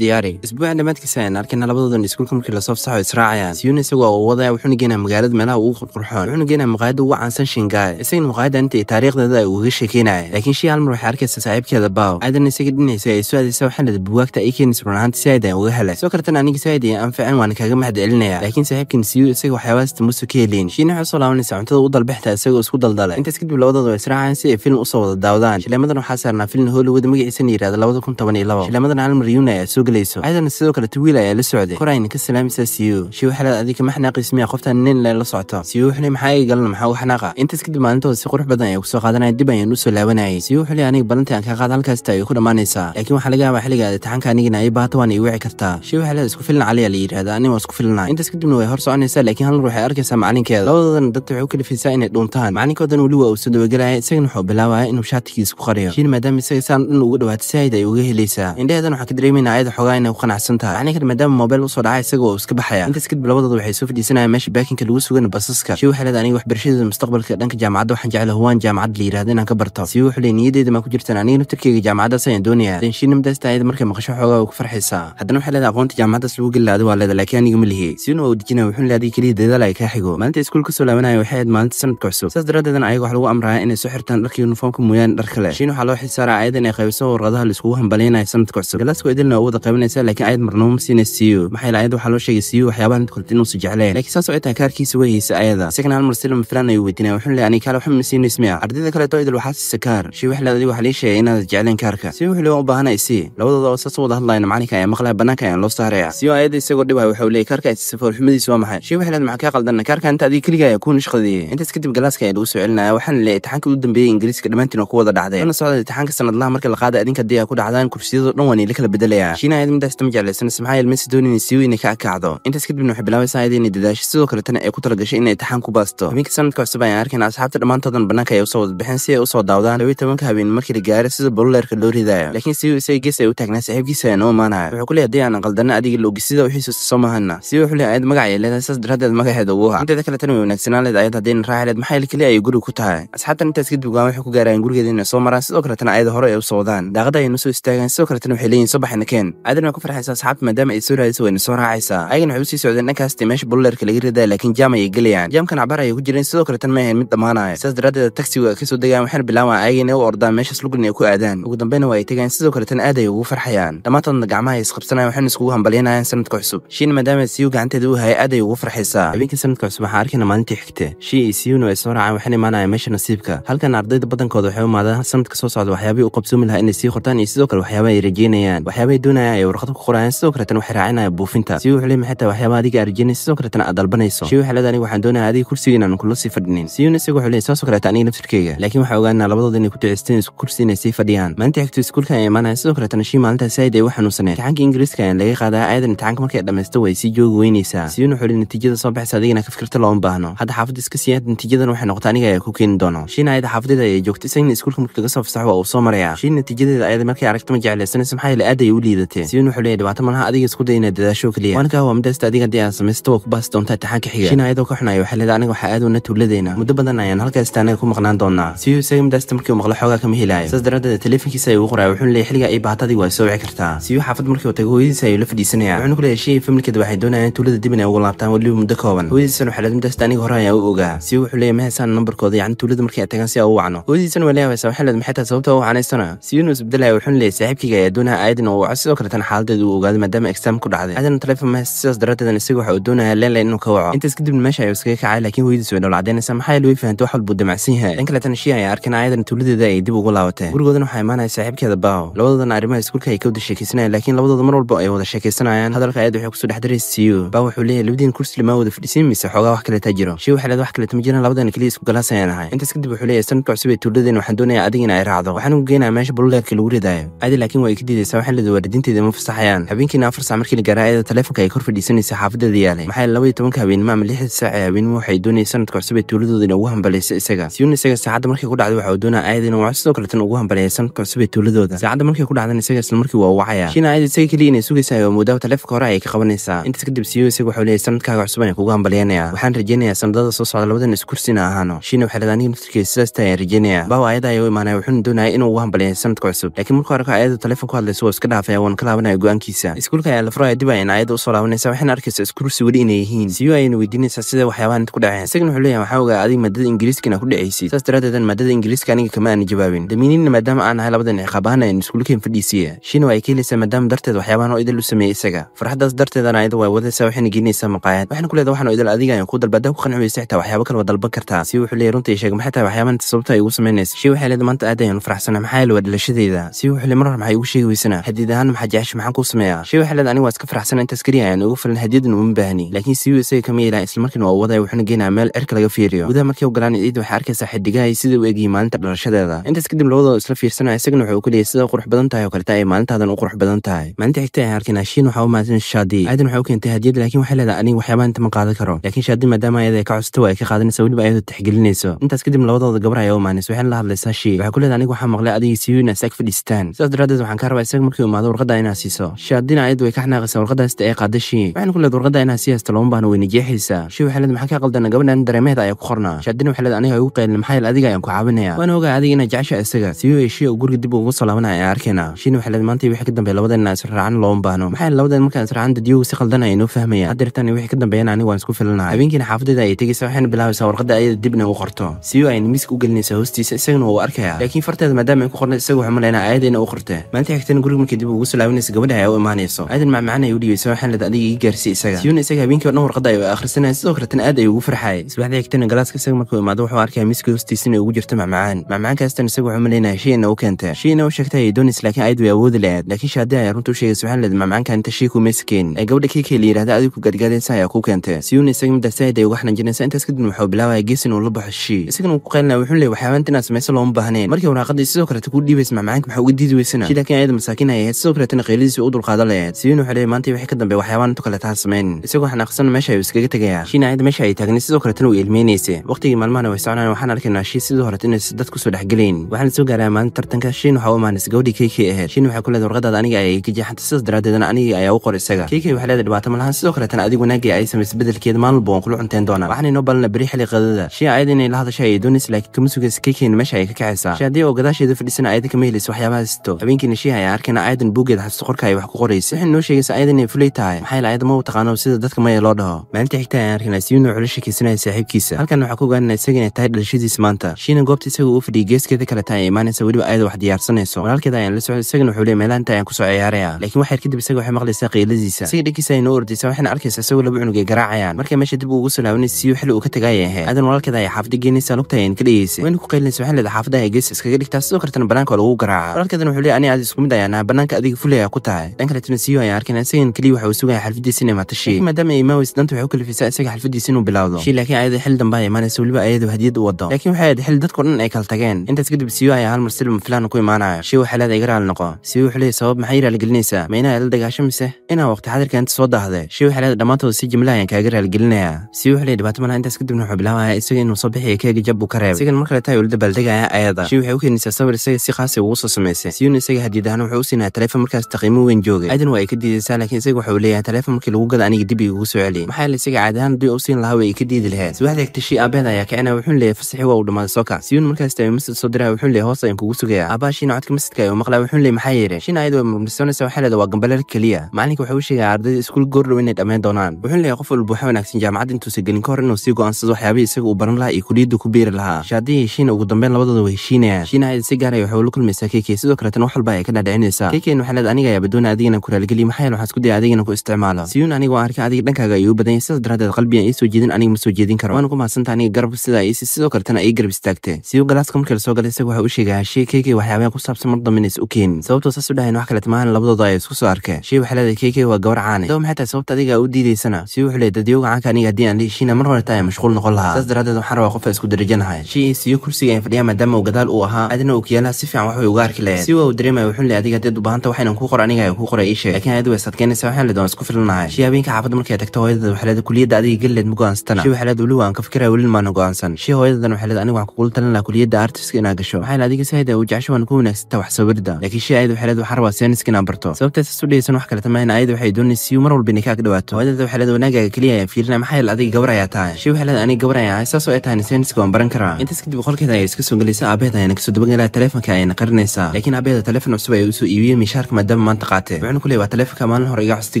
isbuucan dhammaadkiisa ayaan arkayna labadoodan iskuulka markii lasoo fasaxo israacayaan siyuuna isagoo wadaya wuxuuna geenaa magaalada meelaha ugu qurqurxoon wuxuuna geenaa maqaayadda ugu caansan shingaay isagana muqaayadda inta iyo taariikhdada uga sheekeynaya laakiin shii halmar waxay arkaysa saaxiibkeeda baaw aadan isaga dhinaysa ee su-aadaysa waxaanada buwaagta ay keenaysa run ahaanta saaidan uga helay soo kartan aniga saaidan anficin waan kaaga mahad celinaya laakiin saaxiibkan siyu isaga waxyaabaasta musu ka helayn shiina waxay soo laabanaysa cuntada u dalbixta isagoo isku daldalay intaas kadib labadooda waa israacaan si ay film usoo wada daawdaan shileemadan waxaa saarnaa film hollywood magaciisana yirahda labada kun toban iyo labo shilamadan halmar yuuna ayaa soo gelayso aadan sidoo kale wiil ayaa la socday kor ayna ka salaamaysaa siyu shii waxaa leed adiga ma xanaaqays miya qoftan nin le la socoto siyu wuxuna maxaa iga galan maxaa u xanaaqa intaas kadib maalintoos si qurux badan ayaa kusoo qaadanaya dib ayaan usoo laabanayay si u xili aniga balanta aan ka qaada halkaasta ay ku dhammaanaysaa laakiin waxaa laga yaabaa xilliga taxanka anigana ay baato waan ay wici kartaa shay waxa leeda isku filan caliya la yidhahda ani waa isku filana intaas kadibna way hor soconaysaa laakiin hal waxay arkaysaa macalinkeeda labadoodana dadta waxay u kalifaysaa inay dhuuntaan macalinkoodana weli waa uu soo dabagelaya isagana wuxuu bilaabaya inuu shaatigiisa ku qariyo shiin maadaama isaga saan dhan ugu dhawaata saaid ay uga helaysaa indhaheedan waxaa ka dareemayna ayada xogaa inay ku qanacsan tahay macalinkan maadaama moobeel usoo dhacay isaga waa iska baxaya intaas kadib labadooda waxay soo fadhiisanayaan meesha baakinka lagu sugana basaska shay waxa leeda aniga waxbarashadooda mustaqbalka dhanka jaamacadda waxaan jecla hawaan jaamacad la yidhahda inaan ka barto si wuxule niyadeyda maa ku jirtaan anigana naftarkeyga jaamacaddaas ayaan doonayaa denshiin namdaastaayd markay maqasho xoogaa ugu farxisaa haddana waxay leedahay aqoonta jaamacaddaas lagu gelilaada waa leeda laakiin aniga ma lihi siuna waa udejinaya wuxuun leeday keliya dadaal ay kaa xigo maalinta iskuul ka soo laabanaya waxay ahayd maalinta sanadka cusub saas daraaddeedna ayaga wax lagu amraya inay soo xirtaan dharkii yuniformka mooyaane dhar kale shiin waxaa loo xilsaara ayad inay qaybiso warqadaha laiskugu hambaleynayo sanadka cusub galaasko idilna waa wada qaybinaysa laakiin ayad marnamo ma siinaysa siyo maxay ayad waxaa loo sheegay siyo waxyaabahan mid kolta inuusa jecleen laakiin saas oo ay tahay kaarkiisa wehaysa ayada second halmar silma filan ayuu weydiinaya wuxuun le aniga kaale Ah. ardayda kaleeto idil waxaa siisa kaar ah. shiiwixlaad adig waxaa lii sheegay inaadan jeclayn kaarka si wixloo u baahana isii labadooda oo saas wada hadlayna macalinka ayaa maqlaha bannaanka ayaan loo saaraya si oo ayadda isagoo dhibhay waxau leeyay kaarka isafoorxumadiis waa maxay shiiwixlaad maxaa kaa qaldanna kaarka inta adiga keliga ayaa kuuna shaqadeeyey intaas kadib galaaska ayaa lagu soo celinaya waxaana leey itixaanka u dambeeyey ingiriiska dhammaantiina ku wada dhacday una socda itixaanka sanadlaha marka la qaada adinka haddii ay ku dhacdaan kursiyadoo dhan waani la kala bedelayaa shiina ayad midaasta ma jeclaysanase maxaa yeel macedonia inay weyna ka akacdo intaas kadibna waxay bilaabaysaa ayada inay dadaasho sidoo kale ay ku talagashay inay itixaan ku baasto habeenka sanadka cusub ayaan arkayna asxaabta dhammaan dhammaantoodna bannaanka ayay usoo wadbixeen si ay usoo daawdaan laba tobanka habeen markii la gaaray sida bululeerka loo ridaayo laakiin si isaga gees ay u taagnaa saaxiibkiisa ayaan u imaanaya wuxuu ku ley hadii aan qaldanna adigii laogisida wixiisuusta soo mahana si wuxuu ley ayad magac ayay leedahay saas daraaddeed magaceeda ugu ha inteeda kale tan way wanaagsanaan leed ayad haddayna raaxileed maxayl keliya ayay guriga ku tahay asxaabtan intaas kadib goaan waxay ku gaarayeen gurigeeda inay soo maraan sidoo kaletana ayada hore ay u soo wadaan daaqadda ayayna soo istaagaan sidoo kaletana waxay leeyihin soo keen aadan waa ku farxaysa asxaabta maadaama ay soo raadaysa wayna soo raacaysaa ayagana waxay usii socdeen dhankaastay meesha bululeerka laga ridaaya laakiin jaam ayay gelayaan jaamkan cabaar ayay ku jireen sidoo kaletan ma ahayn mid dhammaanaya sidaas daraaddeed taksigu ay kasoo degaan waxaana bilaabaan ayaga inay u ordaan meesha sluglin ay ku aadaan ugu dambeyna waa ay tegayaan sidoo kaletana aad ay ugu farxayaan dhammaantoodna gacmaha ay isqabsanayan waxayna iskugu hambalyanayaan sanadka cusub shiina maadaama siyu gacanteeda u hayay aad ay ugu farxaysaa habeenkii sanadka cusub waxaan arkayna maalintii xigta shii iyo siyuna ay soo raacaan waxayna imaanayaan meesha nasiibka halkan ardayda badankooda waxay umaadaan sanadka soo socda waxyaabay u qabsoomi lahaa inay sii qortaan iyo sidoo kale waxyaaba ay rajaynayaan waxyaabay doonayaan ay warqad ku qorayaan sidoo kaletana waxay raacinayaan buufinta siyu wuxuu leey maxay tahay waxyaaba adiga aad rajeynaysa sidoo kaletana aad dalbanayso shii waxay leedahay aniga waxaan doonaya adiga kursiga aan kula sii fadhinin siyuna isagu wuxuu leey taasoo kaleeta aniga naftirkeyga laakiin waxaa ogaana labadooda inay ku duceysteen isku kursi inay sii fadhiyaan maalinta xigto iskuulka ay imaanaya sidoo kaleeta nashii maalintaas aad ay u imtixaanka ingiriiska aan laga qaadaa aadan imtixaanka markay dhamaysto way sii joogi weynaysaa sidiin wuxuu ihi natiijada soo baxaysa adigana ka fikirta looma baahno hadda xaafadda iska siiyaad natiijadan waxay noqota aniga ayaa ku keeni doono shiina ayada xaafadeeda ayay joogtay isagna iskuulka markii laga soo fasaxo uu soo marayaa shiin natiijadeeda ayada markay aragta ma jeclaysanaysa maxaa yeele aad ayay u liidatee sidiin wuxuu leeyahy dhibaato malaha adiga isku day inaad dadaasho keliya waanka waa midasta adiga haddii aad samaysto waa ku baasi doontaa imtixaanka xiga shiina ayadoo ka xunaaya waxay leedahay aniga waxaa aad una tuuladeena muddo badan ayaan halkaas dhegeystaanaga ku maqnaan doonaa si isaga midaastamarkii uu maqlo xoogaa kama helaayo saas daraadeed teleefonkiisa ayuu qoray wuxuuna leeyay xilligaa ay bahatadii waa soo wici kartaa siyu xaafad markii uu tago hooyadiisa ayuu la fadhiisanaya wuxuuna ku leeyahay shey waxay doonayaan in tuulada dib inay uga laabtaan weliba muddo kooban hooyadiisana waxaleed midaasta aniga hore ayaa u ogaa siyu wuxuu leeyahy mahaysaana nambarkooda yacni tuulada markii ay tagaan si aa u wacno hooyadiisana waa leehawaysaa waxaleed maxay tahay sababta u wacnaystana siyuuna isbeddelaya wuxuuna leeyahy saaxiibkayga ayaa doonaya aayadin oo waco sidoo kaletan xaaladeeda uu ogaado maadaama exam ku dhacday aadana teleefon mahaysa sidaas daraadeedan isaga waxa uu doonaya leenlayn inuu ka waco intaas kadibna meesha ayuu iskaga kacay laakiin hooyadiis way dhowlcadaynaysaa maxaa yeele way fahantay wax walbuu damacsan yahay dhan kaleetana shi ayaa arkan ayadana tuuladeeda ay dib ugu laabateen gurigoodana waxaa imaanaya saaxiibkeeda baaw labadoodana arrimaha iskuulka ay ka wada sheekaysanayaan laakiin labadooda mar walba ay wada sheekaysanayaan hadalka ayad waxay kusoo dhex siyu baaw wuxuu leeyahay labadiin kursi lamaa wada fadhiisiin mise xoogaa wax kaleta jiro shi waxay leed wax kaleta ma jiraan labadeena keliya isku galaas ahay intaas kadib wuxuu leeyahay sanadka cusub ee tuuladeen waxaan doonayaa adig in ay raacdo waxaan ugu geenayaa meesha baluleerka lagu ridaayo ayada laakiin waa ay ka diidaysaa waxaan leedahay waardinteeda ma fasaxayaan habeenkiina afar saac markii la gaaraa ayada taleefonka ay kor fadhiisanaysa xaafadeeda yaalay maxaa labaiy tobanka habeenimo ama lixda saac ee habeenimo waxay doonayay sanadka cusub ee tuuladooda in ugu hambalaysa isaga yunis isaga saacadda markii ku dhacday waxa doonaa aayadina waxaa sidoo kale tan ugu hambaliyay sanadka cusub ee tuuladooda saacadda markii ku dhacdan isaga isla markii waa wacaya shiina aayad isaga keliya inay sugaysa ayaa moodaa taleefonka hore ayay ka qabanaysaa intaas kadib siyo isaga waxau leeyahay sanadkaaga cusub ayaan kugu hambaliyanayaa waxaan rajaynayaa sanadada soo socda labadan isku ahaano shiina waxay leedahay aniga naftirkeeda sidaasta ayaan rajaynayaa baw aayadda ayaa u imaanaya wuxuuna doonaya inuu ugu hambaliyay sanadka cusub laakiin markuu arko aayadda taleefon ku hadlaysa waa iska dhaafaya waana ka laabanaya go-aankiisa iskuulka ayaa lafuraya dib ayaan ayada usoo laabanaysa waxayna arkaysa iskursi weli inay yihiin siyo ayayna weydiinaysaa sida waxyaabaha inta ku dhaceen isagana wuxuu leeyahay waxaa ogaa adiga maadada ingiriiskina ku dhaceysay saas daraaddeedan maadada ingiliiska aniga kama aana jawaabin damiiniinna maadaama aan ahay labadan ciqaabahana aan iskuulkeen fadhiisiiya shiina waa ay keenaysaa maadaama darteed waxyaabahan oo idil u sameeyey isaga farxaddaas darteedana ayada waa wadaysaa waxayna geenaysaa maqaayad waxaana ku leedaha waxaan idil adigayan ku dalba haddaa ku qanci weysa xitaa waxyaabo kaleba dalban kartaa si wuxuu leeyay runtii sheeg maxay tahay waxyaabahan sababta ay ugu samaynaysa shii waxay leedahay maanta aad ayaan faraxsana maxaa yeele waa dhalashadeeda si wuxuu leeyay marar maxay ugu sheegi weysana hadiid ahaan maxaa jecesha maxaan kuu sameeyaa shii waxay leedahay aniga waa iska faraxsana intaas keliya ayaan ugu filan hadiyadan uma baahni laakiin sii isaga kama yeelaan islamarkiina waa u wuxuuna geenaa meel cirka laga fiiriyo gudaha markay u galaan ciid waxay arkaysaa xidigahay sida u egyihi maalinta dhalashadeeda intaas kadib labadoo isla fiirsanaya isagana wuxuu ku sida qurux badan tahay oo kaleta ay maalintaadan u qurux badan tahay maalinta xigta ay arkeen ashiin ah, waxaa u maadsan shaadi aadan waxay u keentay hadiyad laakiin waxay leedahay aniga waxyaabaha inta ma qaadan karo laakiin shaadi maadaama ayada ka cusubto waa ay ka qaadanaysa weliba ayadoo taxgelinayso intaas kadib labadooda gabar ayaa u maanaysa waxayna la hadlaysaa shii waxay ku leedahay aniga waxaa maqlay adigii siiyo e inaad isaag fadhiistaan sidaas daraadeed waxaan kaa rabaa isaga markii imaado warqadda inaad siiso shaadina ayadu way ka xanaaqaysaa warqadaasta ay qaada shii waxayna ku leedahay warqadda inaad sii haysto loomabaana way najeexaysaa shii waxay leedahay maxaa ka qaldan gabadhan dareemaheeda ayaa ku qornaa shaadina waxay leedahay aniga igu qaylin maxaa yael adiga ayaan ku caawinaya waan ogaa adiga inaa jecesha isaga sibi way shii guriga dib uga soo laabanaya aan arkayna shiina waxay leed maanta wixii ka dambeeya labadeen israacan looma baahno maxaa yael markaan israacan dadiyuhu si qaldan ay inoo fahmayaan haddeertan wixii ka dambeeyana aniga waan isku filanahay habeenkiina xaafaddeeda ayay tegaysa waxayna bilaabaysaa warqadda ayada dibna u qorto sibi ayna miiska u gelinaysaa hoostiisa isagana waa u laakiin farteeda maadaama ay ku qornay isaga waxaan malaynaa aayadayna u qortee maalinta xigtana guriga markii dib uga soo laabanaysa gabadha ayaa u imaanayso aadan macmacaan ay u dhiibaysa waxaan leed adiga ii gaarsi isaga siyuuna isaga habeenkii o dhan warqadda ay akhrisanaya sidoo kale aad ay ugu farxaay subaxda xigtana galaaska isaga markuu imaado wuxuu arkaya miska hoostiisa inay ugu jirto macmacaan macmacaankaastan isaga waxu malaynaya shiina u keenta shiina u sheegtay ay laakiin ayad way awoodi laheed laakiin shaadi ayaa runta u sheegay subxaanled macmacaankan inta shii kumaysa keenin ee gabadha kiikii la yidhahda adigu gaadgaadaysa ayaa ku keenta siyuuna isaga middaas aad ay uga xanajinaysa intaas kadib wuxuu bilaabaya gees inuu baxo shii isagana uu ku qaylina wuxuu leeyay waxyaabanta inaad samayso looma baahneen markii waraaqadii sidoo kaleta kuu dhiibaysa macmacaanka maxaa uga diidi weysana shi laakiin ayada masaakiin ay ahayd sidoo kaleetana qeyladiisa u dulqaadan laheed siyuuna wuxuu leeyay maanta wixii ka dambe waxyaabaan intu kale taha samayn isagoo xanaaqsan meesha ayuu iskaga tegayaa shiina ayada meesha ay taagnay sidoo kaletana uu ilmeynaysa waqtigii maalmahana way soconaan waxaan arkaynaa shiin sidii horet inaysa dad kusoo dhexgelayn waxaana soo gaaraa maalinta tartanka shiin waxaa u imaanaysa gabadhii keyke aheyd shiin waxay kuleedahay warqadaada aniga ayay ka jeexantay sidaas daraaddeedna aniga ayaa u qor isaga keyke waxay leedahay dhibaato malahan sidoo kaleetana adig wanaagii ay samaysa bedelkeeda maalin walba kula cunteen doonaa waxaan inoo balana beri xilli qadada shiin ayada inay la hadashay ayay doonaysa laakiin kama sugaysa keykeyna meesha ayay ka kacaysaa shi haddii oo gadaasheeda fadhisana ayada kama helaysa waxyaabahaas sito habeenkiina shiin ayaa arkayna ayadan buuggeeda xasuusto qorka ay wax ku qoraysa waxay noo sheegaysa ayada inay fuley tahay maxaa yaele ayada ma u taqaano sida dadka maya loo dhaho maalinta xigta ayaan arkaynaa siyuno culasha keysanaya saaxiibkiisa halkan waxaa ku ogaanayna isaga inay tahay tahay dhalashadiisa maanta shiina goobta isaga uu fadhiyay geeskeeda kaleta ay imaanaysa weliba ayada wax diyaarsanayso walaalkeeda ayaan la socday isagana wuxuu leey meelaha ayaan kusoo ciyaaraya laakiin waxyar kadib isaga waxay maqlaysaa qiiladiisa isaga dhankiisa ay noo ordaysa waxayna arkaysa isagoo laba cunug ay garaacayaan markay meesha dib ugu salaabanaysa siyo xilli uu ka tagaayay ahayd aadan walaalkeeda ay xaafada geenaysa lugta ayaan ka dhegeysay wayna ku qaylinaysa waxaan leedahay xaafada ay gees iskaga dhigtaa sidoo kaletana banaanka lagu garaaca walaalkeedana wuxuu leey ani aad isku mid ayaanaha banaanka adiga fuley ku tahay dhan kaletana siyo ayaan arkin isagan keliya waxa uu sugaya xalfadiisa inay maata maadaama ay imaaweys danta waxay u kalifaysaa isaga xalfadiisa inuu bilowdo shii laakiin ayada xil dambaa imaanaysa weliba ayadu hadiyad dowladda waddo laakiin waxay ahayd xil dadkao dhan ay kala tageen intaas kadib siyo ayaa hal mar silma filaan ku imaanaya shii waxaa iga raali noqo siyo wuxuu leeyay sabab maxay raaligelinaysaa ma inaa la dagaashamayse inaa waqti xadirka inta soo daahday shii waxaa leeda si jimla ayaan kaaga raaligelinayaa siyo wuxuu leeyay dhibaato malaha intaas kadibna wuxuu bilaabaya isaga inuu soo bixiya keega jab buu ka reebay isagan mar kale taa weliba baaldegaya ayada shii waxay u keenaysaa sawir isaga si khaasi ugu soo samaysay siyuna isaga hadiyad ahaan wuxuu u siinayaa taleefon markaas taqiimo weyn joogay aadan waa ay ka diidaysaa laakiin isaga wuxuu leeyahay taleefon markii lagu gada aniga dib igu soo celiy maxaa yeele isaga caadi ahaan haddii u siin lahaa way ka diidi lahayd subaxda hegtay shii aabeed ayaa kicina wuxuuna xilli fasaxi waa uu dhamaaday sookaas yuun markaas taay masjid soo diraa wuxuu leeyahay hoos ayaan kugu sugayaa aabbaha shiina codka masjidka ayuu maqlaa wuxuu leeyahay maxaa yeelay shiina ayadoo murmursanaysa waxay leedahay waa gambalar keliya maalinka wuxuu u sheegaya ardayda iskuul goordhow inay dhammayn doonaan wuxuu leeyahay qof walba waxa wanaagsan jaamacad intuusa gelin ka hor inuu sii go'aansado waxyaabihii isaga uu baran lahaa iyo kuliyadda ku biiri lahaa shaadiyii heshiina ugu dambeyn labadooda way heshiinayaan shiina ayada si gaaraya ah waxay ula kulmaysaa keykey sidoo kale tan wax walba ay ka dhaadhicinaysaa keykeen waxay leedahay aniga ayaa badoona adigana ku raaligeliya maxaa yeele waxaan isku daya adigana ku isticmaalo siyuun aniga waan arkin adiga dhankaaga ayuu u badan yahay sidaas daraaddeed qalbigan ii soo jeedin aniga ma soo jeedin karo waana ku mahadsantaa aniga garabka sida ay ii sii sidoo kaletan ay garab istaagtee siuu galaaska markii lasoo galay isaga waxa u sheegayaa shey keyke waxyaabaha ku saabsan mar dambenays u keenin sababtoo saas u dhahayn wax kaleet maahan labadooda ay isku soo arkeen shey waxay leedahay keyke waa gabar caane daba maxay tahay sababta adiga u diidaysana si wuxuu leey dadyoga caanka aniga haddii aan liheshiina mar horeta ayaa mashquul noqon lahaa saas daraadeed waxaan rabaa qofa isku darajanahay shey siiyo kursiga ay fadhiyaa maadaama uu gadaal uu ahaa adina uu kiyaalaha si fiican wax uga arki lahayd si waa uu dareemaya wuxuu leey adiga haddeed u waxaynan kuu qora aniga ay kuu qoray ii sheeg laakiin ayadu way sadkeynaysaa waxaan leed waan isku filanahay shey habeenka xaafadda markay tagta hooyadada waxay leedahay kuliyadda adiga gelileed ma go'aansatana shey waxay leed weli waan ka fikiraya welin maana go'aansan shey hooyadadan ah waxay leedahay aniga waxaan kugu talin lahaa kuliyadda artiska inaad gasho waxay leedahay adiga sahid u jecesho waan ku wanaagsanta wax sawirda laakiin shay ayada waxay leedahay waxaan rabaa seeniska inaan barto sababtay saas u wax kaleta maahin ayada waxay doonaysa siyu mar walba nikaa dhawaato hooyadada waxay leedahay wanaagaaga keliya ayaan fiirinaya maxaa yeele adiga gabar ayaa tahay shay waxay leedahay aniga gabar ayaan ahay saasoo ay tahayna seeniska waan baran karaa intaas kadib qolkeeda ayay iska soo gelaysa aabaheed ayayna kasoo dabagelaha teleefonka ayayna qarinaysaa laakiin aabaheeda teleefon cusub ayay usoo iibiyey mishaarka maadaama maanta qaatee wuxuuna ku leey waa teleefonka maalin hore iga custay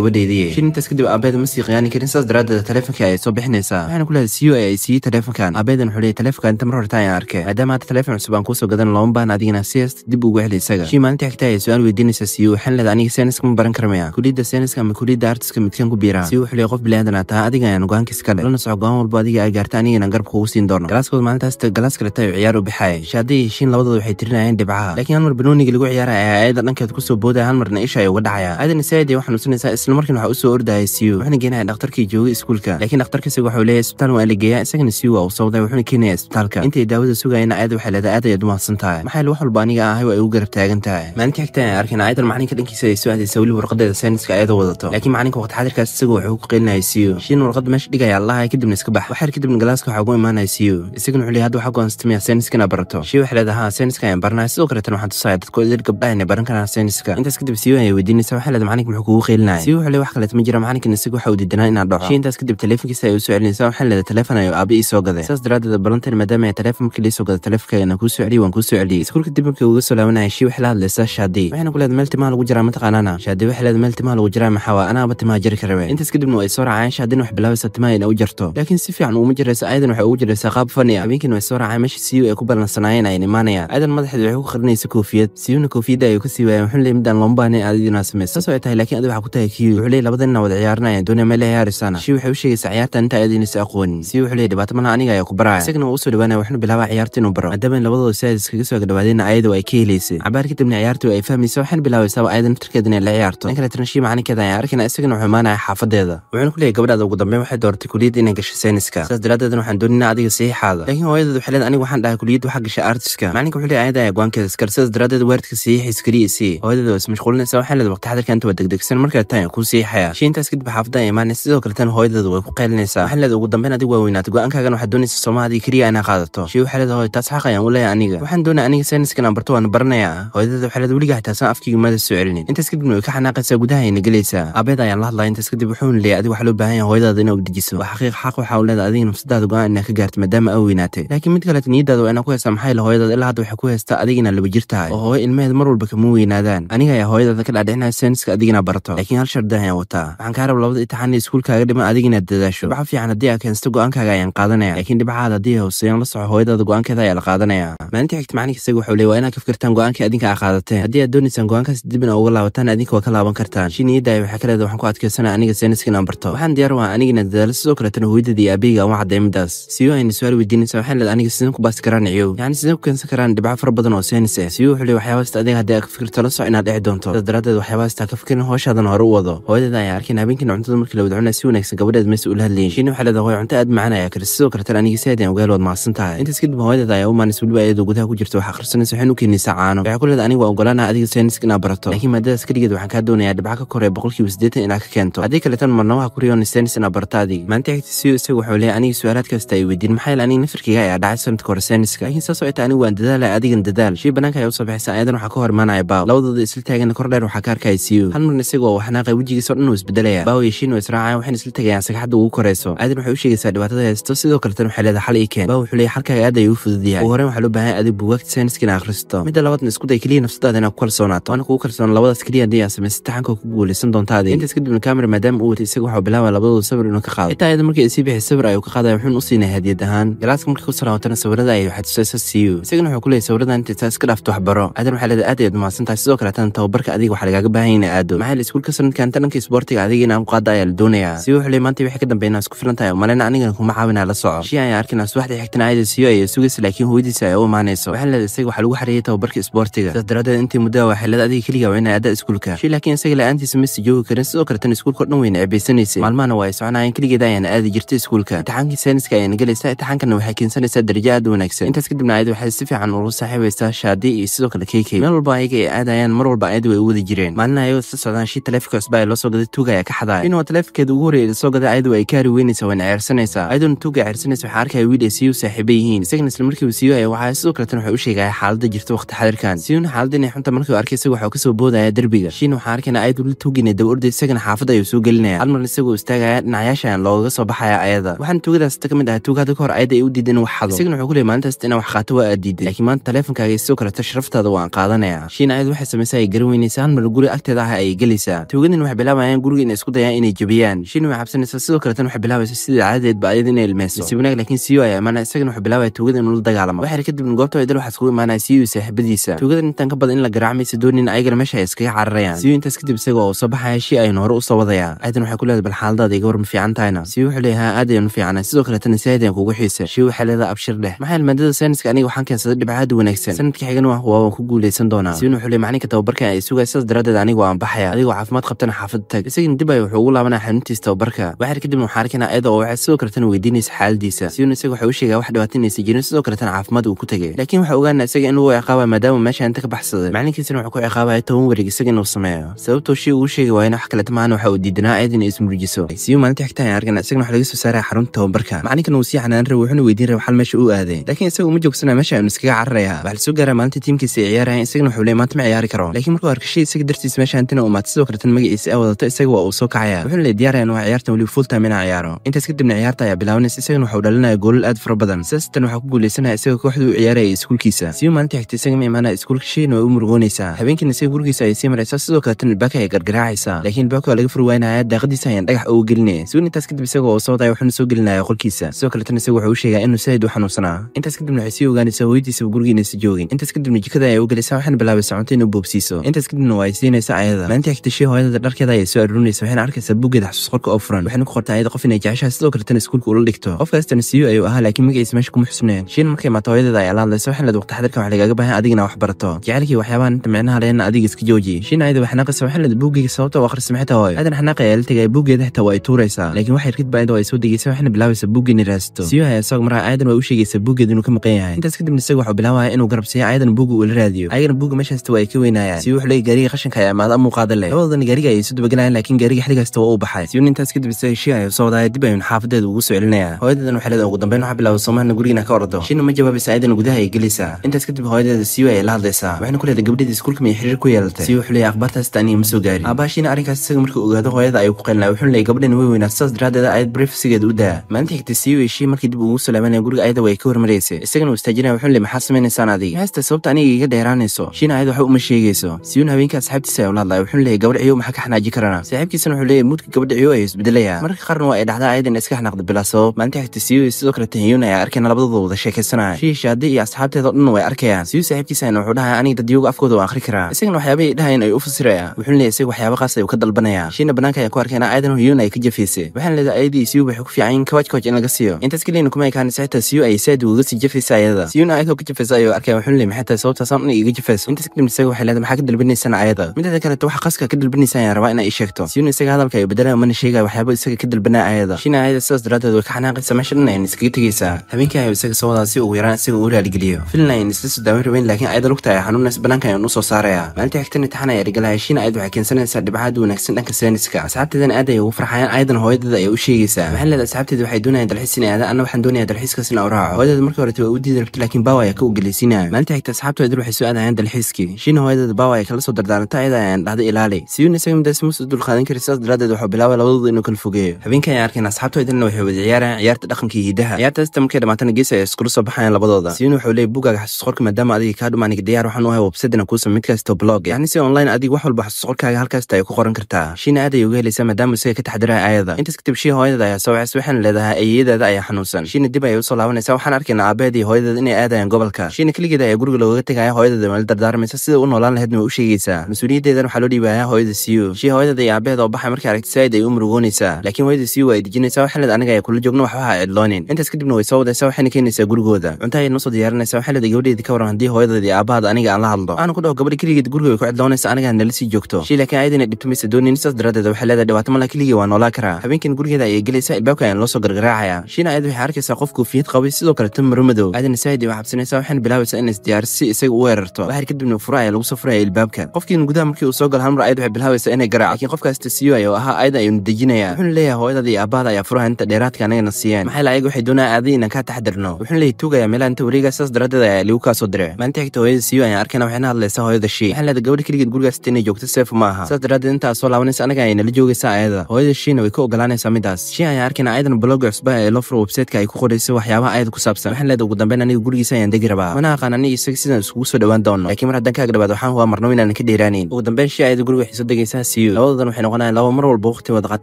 gabadheediye shin intaas kadib aabaheeda ma sii qiyaanin karin saas daraaddeeda teleefonka ayay soo bixinaysaa waxaana ku leedahay siyu ayay siiyey teleefonkan aabaheedan wuxuu codsaday taleefonkan tamar horta ayaan arkay maadaama hadda taleefon cusub aan kuusoo gadan looma baan adigana si dib ugu heli isaga shii maalinta xigta ayay su-aal weydiinaysaa siyu waxaan leeda aniga seeniska ma baran karamaya kuliyadda seeniska ama kuliyadda artiska midkan ku biiraa siyu wuxuu leey qof bilaadanaa taa adiga ayaan ogaankiis kale lana soco go'aan walba adiga ay gaarta anigana garabka ugu siin doono galaaskood maalintaas galaas kale tayo ciyaar u baxaaya shaadda iyo heshiin labadooda waxay tirinayeen dhibcaha laakiin halmar banooniga lagu ciyaaraya ayaa ayada dhankeed kusoo boodaya halmarna isha ay uga dhacaya aadan isaid ay u xanuunsanaysaa islamarkiina waxaa usoo ordayay siyu waxna geenaya dhakhtarkii joogay iskuulka laakiin dhakhtarka isaga waxuu isbitaal waa la geeyaa isagana siyu waa uu sawday wuxuuna keenaya isbitaalka intay daawada sugayeen aad waxay leedahay aad ayaad umahadsan tahay maxayl wax walba aniga ahay waa igu garab taagan tahay maalinta xigtaan aan arkin aayaddan macalinka dhankiisa ay soo aadaysa weli warqadeeda sayniska ayadoo wadato laakiin macalinka waqti xadirkaas isaga wuxuu ku qeelinaya siyo shin warqad meesha dhigaya allahay kadibna iska bax waxaar kadibna galaaska waxaa ugu imaanaya siyo isagana wuxuu leeyahay hadda waxaa goonstamaya sayniska inaa barato shii waxay leedahay sayniska ayaan barnaya sidoo kaleetan waxaan tusaya dadka odeer gabdhaha inay baran karaan sayniska intaas kadib siyo ayay weydiinaysa waxay leedahay macalinka muxuu kugu qeelinaya siyo wuxuu leeyahay wax kaleet ma jira macalinkan isaga waxa uu diidanaa inaan dhaco shii intaas kadib teleefonkiisa ayay u celinaysa waxay leedahay teleefon ayuu aabba ii gaday saas daraaddeed sugada balantin maadaama taleefonka lii sugada taleefkeena kuu soo celiy waan kuu celiyey iskuulka dib markii uga soo laabanaya shii waxay la hadlaysaa shaadi waxayna ku leed meel timaha lagu jiraa mataqaanana shaadi waxay leed meel timaha lagu jiraa maxawa anaaba timaha jiri karawe intaas kadibna ay soo raaceen shaadina wax bilaabaysa timaha inay u jarto laakiin si fiican uuma jirayso ayadan waxay ugu jiraysaa qaab fani ah habeenkiina way soo raaceen meesha siyu ay ku balansanaayeen ayna imaanayaan ayadan madaxeed waxay ku qarinaysa koofiyad siyuuna koofiyadda ay ka sii waayeen wuxuu leeyay midaan looma baahnayn aad idinaa samayso saas ay tahay laakiin adi waxa ku tahay kiyu wuxuu leeyay labada wada ciyaarnaya doonaya meel ciyaaraysana shii waxay u sheegaysaa ciyaartan inta ayad aqoonin siyu wuxuu leeyay dhibaato malaha aniga ayaa ku baraya isagana waa dhawaanaya waxaanu bilaabaa ciyaarta inuu baro maadaama labadooda si iskaga soo agdhawaadeenna ayadu ay ka heleysay cabaar kadibna ciyaartu ay fahmaysa waxaana bilaabaysaaba ayada naftarkeeda inay la ciyaarto dhan kaleetana macalinkeeda ayaan arkayna isagana wuxuu imaanaya xaafaddeeda wuxuuna ku leeyay gabadhaada ugu dambeyn waxay dooratay kuliyadda inay gashay sayniska saas daraaddeedna waxaan doonaynaa adiga saxiixaada laakiin hooyadeed waxay leed aniga waxaan dhahay kuliyadda waxaa gashay artiska macalinka wuxuu leeyay ayada ay agwaankeeda iskar sidaas daraaddeed weerarka saxiixiis keliyaisii hooyadeeda waa ismashquulinaysa waxaan leed waqti xadarkaanta waa degdegsan markale tan ay kuu siixaya shiintaas kadib xaafadda ay imaanaysa sidoo kale tan hooyadeeda way ku qaylinaysaa waxaan leed ugu dambeyn adigu waa weynaatay go-aankaagan waxaad doonaysa soomaadi hooyadii keliya inaa qaadato shii waxay leedahay taas xaq ayaan u leeyahay aniga waxaan doonaa aniga sayniska aan barto waan baranayaa hooyadada waxay weliga xataa san afkayga soo celinin intaas kadibna way ka xanaaqaysaa gudahayna gelaysaa abeed ayaan la hadlaya intaas kadib wuxuuna leeyay adig waxa loo baahan yahay hooyadaada inaa u dejiso waa xaqiiq xaq waxaa u leedahay adiga nafsadaada go-aan inaa ka gaarta maadaama aa weynaatay laakiin mid kaleeto niyaddaada waa inaa ku haysaa maxaa ila hooyadaada ilaa hadda waxay ku haystaa adiga inaa laba jir tahay oo hooyo ilmaheed mar walba kama weynaadaan aniga ayaa hooyadaada ka dhaadhicinaya sayniska adiga inaa barto laakiin hal shardi ayaan wataa waxaan kaa rab labada itixaan iskuulkaaga dhiman adiga inaad dadaasho waxa fiican haddii aa keensta go-aankaaga ayaan qaadanaya laakiin dhibcaada haddii hooseeyaan la soco hooyadaada go-aankeeda ayaa la qaadanayaa maalintii xigta macalinka isaga wuxuu leey waa inaad kafkirtaan go-aanka adinka aa qaadateen haddii aad doonaysaan go-aankaasi dibina uga laabataan adinka waa ka laaban kartaan shiniidaay waxaa kaleeda waxaan ku adkeysanaa aniga seyniska inaan barto waxaan diyaar waa anigina dadaalo sidoo kaletana hooyadada iyo aabeyga aan waa cadday midaas siyo ayna su-aal weydiinaysa waxaan leeda aniga sideen ku baasi karaan ciyow yacni sideen ku keensan karaan dhibco fara badan oo seynis ah siyo wuxuu leey waxyaabahasta adiga haddii aad ka fikirto la soco inaad dhici doonto sidaas daraaddeed waxyaabahasta ka fikirin hooshaadan hore u wado hooyadada ayaa arkeen habeenkiina cuntada markii la wada cunaa si wanaagsan gabadheed maysa ula hadlayin shini waxaa leeda hooy cunto aad macaan ayaa karis sidoo kaletana aniga si awgeed waad mahadsan tahay intaas kadib ayaa u maanis weliba ayadoo gudaha ku jirta wax akhrisanaysa waxaynu keenaysaa caano waxay ku leeda aniga waa ogolaanaha adiga sayniska inaa barato laakiin maadadaas keligeed waxaan kaa doonayaa dhibca ka koreya boqolkiiba siddeetan inaa ka keento haddii kaleetan ku kuriyoona saynis inaa barta adig maalinta xigta siyo isagu waxuu leeyahay aniga su-aalaad kasta ay weydiin maxaa yael aniga nafarkayga ayaa dhacay sanadka hore sayniska laakiin saas oo ay anigu waan dadaalaya adigan dadaal shii banaanka ayaa u baxaysa ayadan waxaa ka hor imaanaya baaw labadooda isla taagana kordheer waxaa ka arkaya siyo hal marna isagu oo waxnaaqay wejigiisa oo dhan uu isbedelaya baaw iyo shiin oo israacaya waxayna isla tagayaan sagaxadda ugu korayso aadan waxay u sheegaysaa dhibaatada haysto sidoo kaletan waxay leedahay xal weekend baa wuxuu leeyahy xarkaaga aad ayuu fudud yahay ugu horreyn waxaa loo baahan adig buugaagta sayniska akhristo midda labaadna isku day keliya nafsadaada inaad ku kalsoonaato waana kugu kalsoon labadaas keliya haddii aan samaysa taxanka ku guulaysan doontaadi intaas kadibna kaamira maadaama uu watay isaga waxaa bilaabaa labadooda sawir inuu ka qaado xitaa ayada markii isii bixi sawir ayuu ka qaadaya wuxuuna u hadiyad ahaan galaaska markii ku salaawatana sawirada ayay waxaa tusaysa siiyu isagana wuxuu ku leeyahy sawiradan inta intaa iska dhaafto waxbaro aadan waxaa leedahay aad ayaad mahadsantahay sidoo kaleetana tababarka adiga waxaa lagaaga baahan ina aado maxaa iskuul ka sanadkanita dhanka isboortiga adiga in aan qaada ayaa la doonayaa si wuxuu leeyahy maanta wixii ka dambeeyna isku filan tahay umaleyna anigana kuma caawinaa la soco shii ayaan arkin xigtan xigtana siyo ayay sugaysa laakiin hooyadiisa ay u imaanayso waxaa leed isaga waxaa lagu xareeyay tababarka isboortiga sidaas daraadeed intii muddaa ah waa xillada adiga keliga waa inay addaa iskuulka shi laakiin isaga la-aantiisa sii joogi karin sidoo kale tan iskuulka o dhan wayna ceebaysanaysay maalmahana waa ay soconaayeen keligeeda ayaana aadi jirtay iskuulka imtixaankii sayniska ayaana gelaysaa imtixaankana waxay keensanaysaa darajo aad u wanaagsan intaas kadibna ayada waxay si fiican ula saaxiibaysaa shaadi iyo sidoo kale keykey meel walba ayaga ay aadayaan mar walba ayadu way u wada jireen maalina ayagoo isla socdaan shii taleefika cusba ay loo gaday tuuga ayaa ka xadaaya in taleefikeeda ugu horreeya soo gaday ayadu ay ka hari weynaysaa wayna ceersanaysaa ayaduna tuuga ceersanaysa waxaa arkaya wiil siyu saaxiiba yihiin isagana islamarkiiba siyu aya waxaa sidoo kale waxay u sheegaya xaalada jirta waqti xadirkan siyuun xaalada xunta markiiu arkay isagu waxuu kasoo boodaya derbiga shiin waxaa arkayna ayadul tuugina daba orday isagana xaafadda ayuu soo gelinaya halmarna isagoo istaagaya dhinacyaashan loogaga soo baxaya ayada waxaana tuugadaas ta ka mid ah tuug hadda ka hor ayada ay u diidan wax isagana wuxuu ku maalintaas inaa wax qaato waa aad diiday laakiin maanta taleefonkaaga isoo kaleta sharaftaada waan qaadanaya shiin ayad waxay samaysay ay garan weynaysa halmar guri agteeda ah ayay gelaysaa tuugadan waxay bilaabayaan guriga inay isku dayaan inay jebiyaan shiin way xabsanaysaa sidoo kale waxay bilaabaysa sida caadadeedba ayada inay ilmeyso nasiib wanaag laakiin siyo bilaabayaa imaana isagana wuxuu bilaabaya tuugada inuu la dagaalamo waxyar kadibna goobta waydal waxaa iskugu imaanaya siyu iyo saaxiibadiisa tuugadan intaan ka badan in la garaacmaysa doonin ayagana meesha ay iskaga cararayaan siyu intaas kadib isaga oo soo baxaya heshii aynu hore usoo wadaya aadan waxay ku leedahay bal xaaladaada iga war ma fiican tahayna siyu wuxuu leeyahay aad ayaan u fiicana sidoo kaletana si aad ayaan kugu xiisa shii waxay leedahay abshir dheh maxaa maadada sayniska aniga waxaan keensaday dhibcaad wanaagsan sanadka xigana ah, waa waan ku guuleysan doonaa siyu wuxuu leeyahay macalinka tababarka ah ay sugaya sidaas daraaddeed anigu aan baxaya adigoo caafimaad qabtana xaafada tag isagana dib ay wuxuu ugu laabanaya xanuuntiisa tababarka ah. waxyar kadibna waxaan arkaynaa ayada oo waxay sidoo kaletana weydiinaysa xaaladiisa siyuna isaga waxa uu wax dhibaatanaysa jirin sidoo kale caafimaad uu ku tegay laakiin waxa ogaana isaga inuu ciqaabay maadaama meesha inta ka baxsaday macalinkiisana wuxuu ku ciqaabaya toban wareeg isaga inuu sameeyo sababtoo shey uu sheegay waa in wax kale tamaan waxa uu diidanaa aad inay ismuujiso siyu maalinta xigta ayaan argana isagana wax laga soo saaraya xarunta tababarka macalinkan uu sii canaan rabay wuxuuna weydiin rabay xal meesha uu aaday laakiin isaga uma joogsana meesha aynu iskaga cararaya waxaa lasoo gaara maalinta tiimkiisa ay ciyaarayan isagana wuxuu leey maanta ma ciyaari karo laakiin markuu arkashay isaga dartiis meesha antana umaad sidoo kale magaciisa a wadato isaga waa uu soo kacaya wuxuuna le diyaaraya inuu ciyaartan weliba full time ciyaaro intaas kadibna ciyaarta ayaa bilaabanaysa isagana waxau dhalinaya goolal aad fara badan sidaas waxaa ku guuleysanaya isaga kooxda u ciyaaraya iskuulkiisa sii maanta xigta ma imaanaya iskuulka sheyna way u murugoonaysaa habeenkiina isaga gurigiisa ayay sii maraysaa sidoo kale tan baka ay gargaraacaysaa laakiin baka waa laga furwaynaya daaqadiisa ayaan dhagax uga gelinaya sugun intaas kadib isaga oo soo daya waxaana soo gelinaya qolkiisa sidoo kale tan isaga wuxuu u sheegaa inuu saaid u xanuunsanaa intaas kadibna waxay sii ogaanaysaa hooyadiisaba guriga joogin intaas kadibna jikada ayay u gelaysaa waxaana bilaabaysaa cunto inuu boobsiiso intaas kadibna waa siinaysaa ayada maalinta xigta shey hooyadada dharkeeda ayay soo arurinaysa waxayna arkaysaa bugeeda xasuus qorka oo furan waxayna ku qortaa ayada qof inay jeceshaha sidoo kale iskuulka ula dhigto qofkaas tan ayuu ahaa aha laakiin magaciisa meesha kuma xusneen shin markay imaata hooyadeeda ayaa waxaan leed waqtaxadarka waxa lagaaga baahan adigina wax barato jacaylkii waxyaabahan inta micnaha leena adiga iska jooji shin ayadaba xanaaqaysa waxaan leed buuggiga sababta u akhrisay maxay tahoy aadan xanaaqi ayaa la ah tegaya buuggeeda xitaa waa ay tuuraysaa laakiin waxay irkidba ayadoo ay soo degaysa waxayna bilaabaysa buuggiina raasito siyuha ayaa isagoo markaa aadan way u sheegaysa buuggeeda inuu ka maqan yahay intaas kadibna isagu waxuu bilaabaya inuu garab siiyo aadan buugga uula raadiyo ayagana buugga meeshaasta waa ay ka weynaayaan si wuxuu leeyay gaariga qashinka ayaa amaada amuu leh labadoodana gaariga ayay isu dabagalayaan laakiin gaariga xilligaasta waa uu baxay siyuun intaas kadib isa heshiya ayuu soo dib ayuun xaafadeeda ugu soo celinaya hooyadeedan waxay leeda ugu dambeyn waxaa bilowda soomahana gurigana ka ordo shina ma jawaabaysa aydana gudaha ay gelaysaa intaas kadib hooyadeeda siiwa ay la hadlaysaa waxayna ku leeday gabdhadii iskuulka miyay xiriir ku yeelatay siiwa wuxuu leeyahy akhbaartaasita aniga ma soo gaarin aabbaha shiina arrinkaas isaga markuu ogaado hooyada ayuu ku qeylnaa wuxuuna leeyay gabdhan way weynaa sidaas daraaddeeda ayad brefsigeeda u daa maalinta xigtay siiwa iyo shii markii dib ugu salaamanaya guriga ayada way ka hormaraysay isagana uu istaajinaya wuxuu leeyay maxaad samaynaysaan adiga haasta sababta aniga iga dheeraanayso shiina ayada waxba uma sheegayso siiwna haweenka asxaabtiisa ay ula hadlaya wuxuuna leeyay gabadh ciyow maxaa ka xanaaji karana saaxiibkiisana wuxuu leeyahy muudka gabadha ciyow ayuu isbedelaya mararka qaarna waa ay dhacdaa ayadan iska xanaaqda bilaa sabab maalinta xigtay siiwa sidoo kale dadyun ayaa arkayna labadooda wada sheekaysanaya shiisha haddii iyo asxaabteeda o dhan way arkayaan siyu saaxiibkiisana wuxuu dhahay aniga dadyoga afkooda waan akhri karaa isagana waxyaabay dhahayn ay u fasirayaan wuxuuna leey isaga waxyaaba qaas ay ah ka dalbanayaan shiina banaanka ayaan ku arkayna aadan hoyuun ay ka jafaysay waxaana leedahay ayadii siyu waxay ku fiican kawaajkawaaj in laga siiyo intaas keliina kuma ekaan saxiibta siyu ay saadi uga sii jafaysa ayada siyuna ayadoo ka jafaysa ayuu arkaya wuxuuna leey maxay tahay sababtaasaan un iga jafayso intaas kadibna isaga waxay leedahay maxaa ka dalbanaysana ayada mideeda kaleeto waxa qaska ka dalbanaysaan ayaan rabaa in ay sheegto siyuna isaga hadalka ay bedelaya mana sheegaya waxyaaba isaga ka dalbanaa ayada shiina ayada sidaas daraaddeed way ka xanaaqaysa meesha dhan ayaan iskaga tegay sheegaysaa habeenkii ayuu isaga soo si ugu yaraan isaga uu raaligeliyo filan isla soo daawan rabayn laakiin ayada lugta xanuunays bannaanka ayaan u soo saaraya maalinta xigtan imtixaan ayaa dhigalahay shiina ayad waxay keensanaysaa dhibcaad wanaagsan dhanka seeniska asxaabteedana aad ayay ugu farxayaan ayadan hooyadeeda ayay u sheegaysaa maxay leeda asxaabteeda waxay doonayaan dalxiis inay aadaan anna waxaan doonayaa dalxiiskaas in u raaco hooyadeeda markii horete waa u diidi rabta laakiin baawa ayaa ka ogoleysiinaya maalinta xigta asxaabtu aydar waxay soo aadayaan dalxiiskii shiina hooyadeeda baawa ay kala soo dardaaranta ayada ayaan dhahday ilaali siyuuna isaga midaasimus u dulqaadan karin sidaas daraaddeed waxuu bilaabay labadooda inuu kala fogeeyo habeenka ayaan arkeen asxaabtu aydanna waxay wada ciyaarayaan ciyaarta dhaqanka iyo testamka dhamaatana gees ay iskula soo baxayaan labadooda siin wuxuu leey bugaaga xasuusqorka maadaama adiga kaa dhumaan diyaar waxaan u ahay websadina kuusa mid kasto blog yacni si online adiga wax walba xasuusqorkaaga halkaasta ay ku qoran kartaa shiina aad ayay uga helaysaa maadaama isaga ka taxdiraya aayada intaas kadib shii hooyadeeda ayaa soo waxays waxaana leedahay ayeyadeeda ayaa xanuunsan shiina dib ayay usoo laabanaysaa waxaan arkaynaa aabaheeda iyo hooyadeeda inay aadayaan gobolka shiina keligeeda ayaa guriga loogaga tegaya hooyadeeda meel dardaarmaysa sida u noolaan laheedna way u sheegaysaa mas-uuliyaddeedana waxaa loo dhiibayaa hooyada siyu shii hooyadeeda iyo aabaheeda oo baxay markay aragti saaid ay u murugoonaysaa laakiin hooyada siyu waa ay dejinaysaa waxaleed aniga ay kula joogno waxbaha eedloonin intaas kadibna way soo wadaysaa waxayna keenaysaa gurigooda cunta ayay noo soo diyaarinaysaa waxaanleda gabadheedi ka waran haddii hooyadaedi aabahaada aniga aan la hadlo aanu ku dhaho gabadha keligeed guriga way ku cidloonaysa anigaa nala sii joogto shii laakiin ayadina dhibto maysa doonayn saas daraaddeed waxay leedahay dhibaato keligii waa noolaa karaa habeenkan gurigeeda ayay gelaysaa ilbaabka ayaan loo soo gargaraacaya shiina ayad waxay arkaysaa qof kuufiyad qabay sidoo kale tan maromadow aadina saahidi waa xabsanaysaa waxayna bilaabaysaa inay isdiyaariso si isaga u weerarto waxar kadibna fura ayaa lagu soo furaya ilbaabka qofkiina gudaha markii uu soo galo hal mar ayad waxay bilaabaysaa inay garaac lakiin qofkaas tasiyo ay ahaa ayada ayuuna dejinaya wuxuuna leeyahay hooyadaada iyo aabahaada ayaa furaha inta dheeraadka anagana siiyeen maxaa la ayaga waxay doonaya aada inaan kaa taxadirno wuxuuna tuugaya meelaha inta wareegaa sidaas daraaddeed ayaa ligu kaa soo diray maalintii xigta hooyada siiyo ayaan arkayna waxayna hadlaysaa hooyada shii waxaan leedahay gabadh keligeed gurigaas teenay joogta seef maaha aha sidaas daraaddeed intaa soo laabanaysa anaga ayay nala joogaysaa ayada hooyada shiina way ka ogolaanaysaa midaas shii ayaan arkayna ayadan blogga cusba ee lofro websayteka ay ku qoraysa waxyaabaha ayada ku saabsan waxaan leedahay ugu dambeyn aniga gurigiisa ayaan degi rabaa mana aqaan aniga isaga sidaan isugu soo dhawaan doonno laakiin mar haddaan kaag dhabaad waxaan hubaa marnabo inaanan ka dheeraanayn ugu dambeyn shii ayada guriga waxay soo degaysaa siiyo labadadan waxay noqonayaan laba mar walba waqti wadaqaad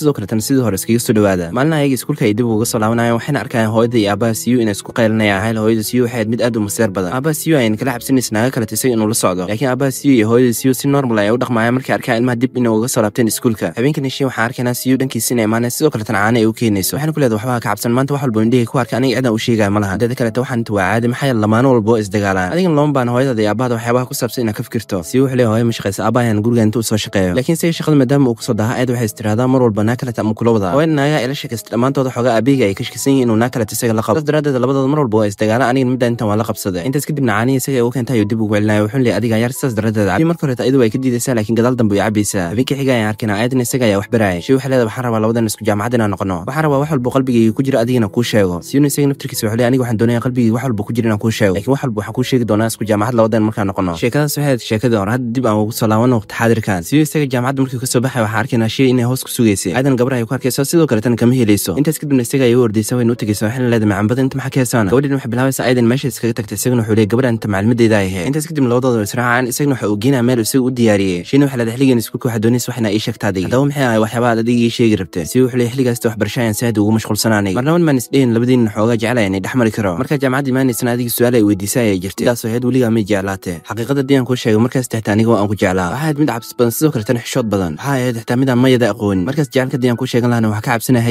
sidoo kaletan sidii hore iskaga soo dhawaada maalina ayaga iskuulka ay dib uga soo laabanayaan waxayna arkayaan hooyada iyo aabahasiyu inay isku qaylanayaan hayl hooyadasiyu waxay ayd mid aad u maseer badan aabahasiyu ayaan kala xabsanays naaga kala tisay inuu la socdo laakiin aabahasiyu iyo hooyadasiyu si normal ayay u dhaqmaaya markay arkaan ilmaha dib inay uga soo laabteen iskuulka habeenkan heshiin waxaan arkaynaa siyu dhankiisa inay imaaneen sidoo kale tancaane ay u keenayso waxaan ku leedahay waxbaha ka cabsan maanta wax walba indhihii ku arka aniga cidan u sheegaya malaha laha daeda kaleeta waxaan inta waa caadi maxaa yeele lamaano walba oo isdagaalaan adigan looma baan hooyadaada iyo aabahada waxyaabaha ku saabsan inaad ka fikirto siyu wuxuu leeyahay hooyo ma shaqaysa aabaha ayaan gurigan inta u shaqeeyo laakiin siga shaqada maadaama uu kusoo dahaa ayad waxay istirahdaa mar walba naa kaleeta ama kula wadaa hooyada naagaa ilasha kasta dhammaantooda xoogaa aabihga ay kashkisan yihin inuu naa kaleeta isaga la qabo saas daraaddeed labadooda mar walba waa isdagaala aniga midda intan waa la qabsaday intaas kadibna caanihi isaga ugu keentay ayuu dib ugu celinaya wuxuun leey adiga yaar sidaas daraaddeed cabi marka horeta iyadu way ka diidaysaa laakiin gadaal dambe way cabaysaa habeenkii xiga ayaan arkayna ayadna isaga ayaa wax barayay shii waxay leedahay waxaan rabaa labadan isku jaamacad inaan noqono waxaan rabaa wax walba qalbigayga ku jira adigana kuu sheego siyuno isaga naftirkiisa wuxuu leey aniga waxaan doonaya qalbigayga wax walba ku jira inaan kuu sheego laakiin wax walba waxaan kuu sheegi doonaa isku jaamacad labadan markaan noqono sheekadaas waxay sheekadii hore hadda dib aan ugu soo laabano taxaadirkan siyo isaga jaamacadda markii kasoo baxay waxaan arkaynaa shii inay hoos ku sugaysay aadan gabar ay ku arkayso sidoo kale tan kama helayso intaas kadibna isaga ayay u ordaysa wayna u tegaysa ledama ambada inta maxaa ka heesaana gabadhan waxay bilaabaysaa ayadan meesha iskaga tagtay isagana wuxuu leey gabadhan inta maclimadeyda ay ahe intaas kadib labadooda israacaan isagana waxa uu geenaa meel isaga u diyaariyey shiina waxay leeday xilligan iskuulka waxaa doonaysa waxna ii sheegta adiga haddaba maxay ahay waxyaabaha aad adiga ii sheegi rabtay si wuxuu leey xilligaasta waxbarasho ayaan saadi ugu mashquulsanaanay marnaban maan isdhehin labadiinna xoogaa jeclay inay dhexmari karo markaa jaamacaddii maanaysana adiga su-aal ay weydiisay ayaa jirtay sidaasoo ahayd weligaa may jeclaatee xaqiiqada haddii aan kuu sheego markaas tahta aniga oo aan ku jeclaa waxaa ahayd mid cabsi badan sidoo kale tan xishood badan waxaa ahayd xataa midaan mayada aqoonin markaas jecelka haddii aan kuu sheegan lahana waxaa ka cabsanaya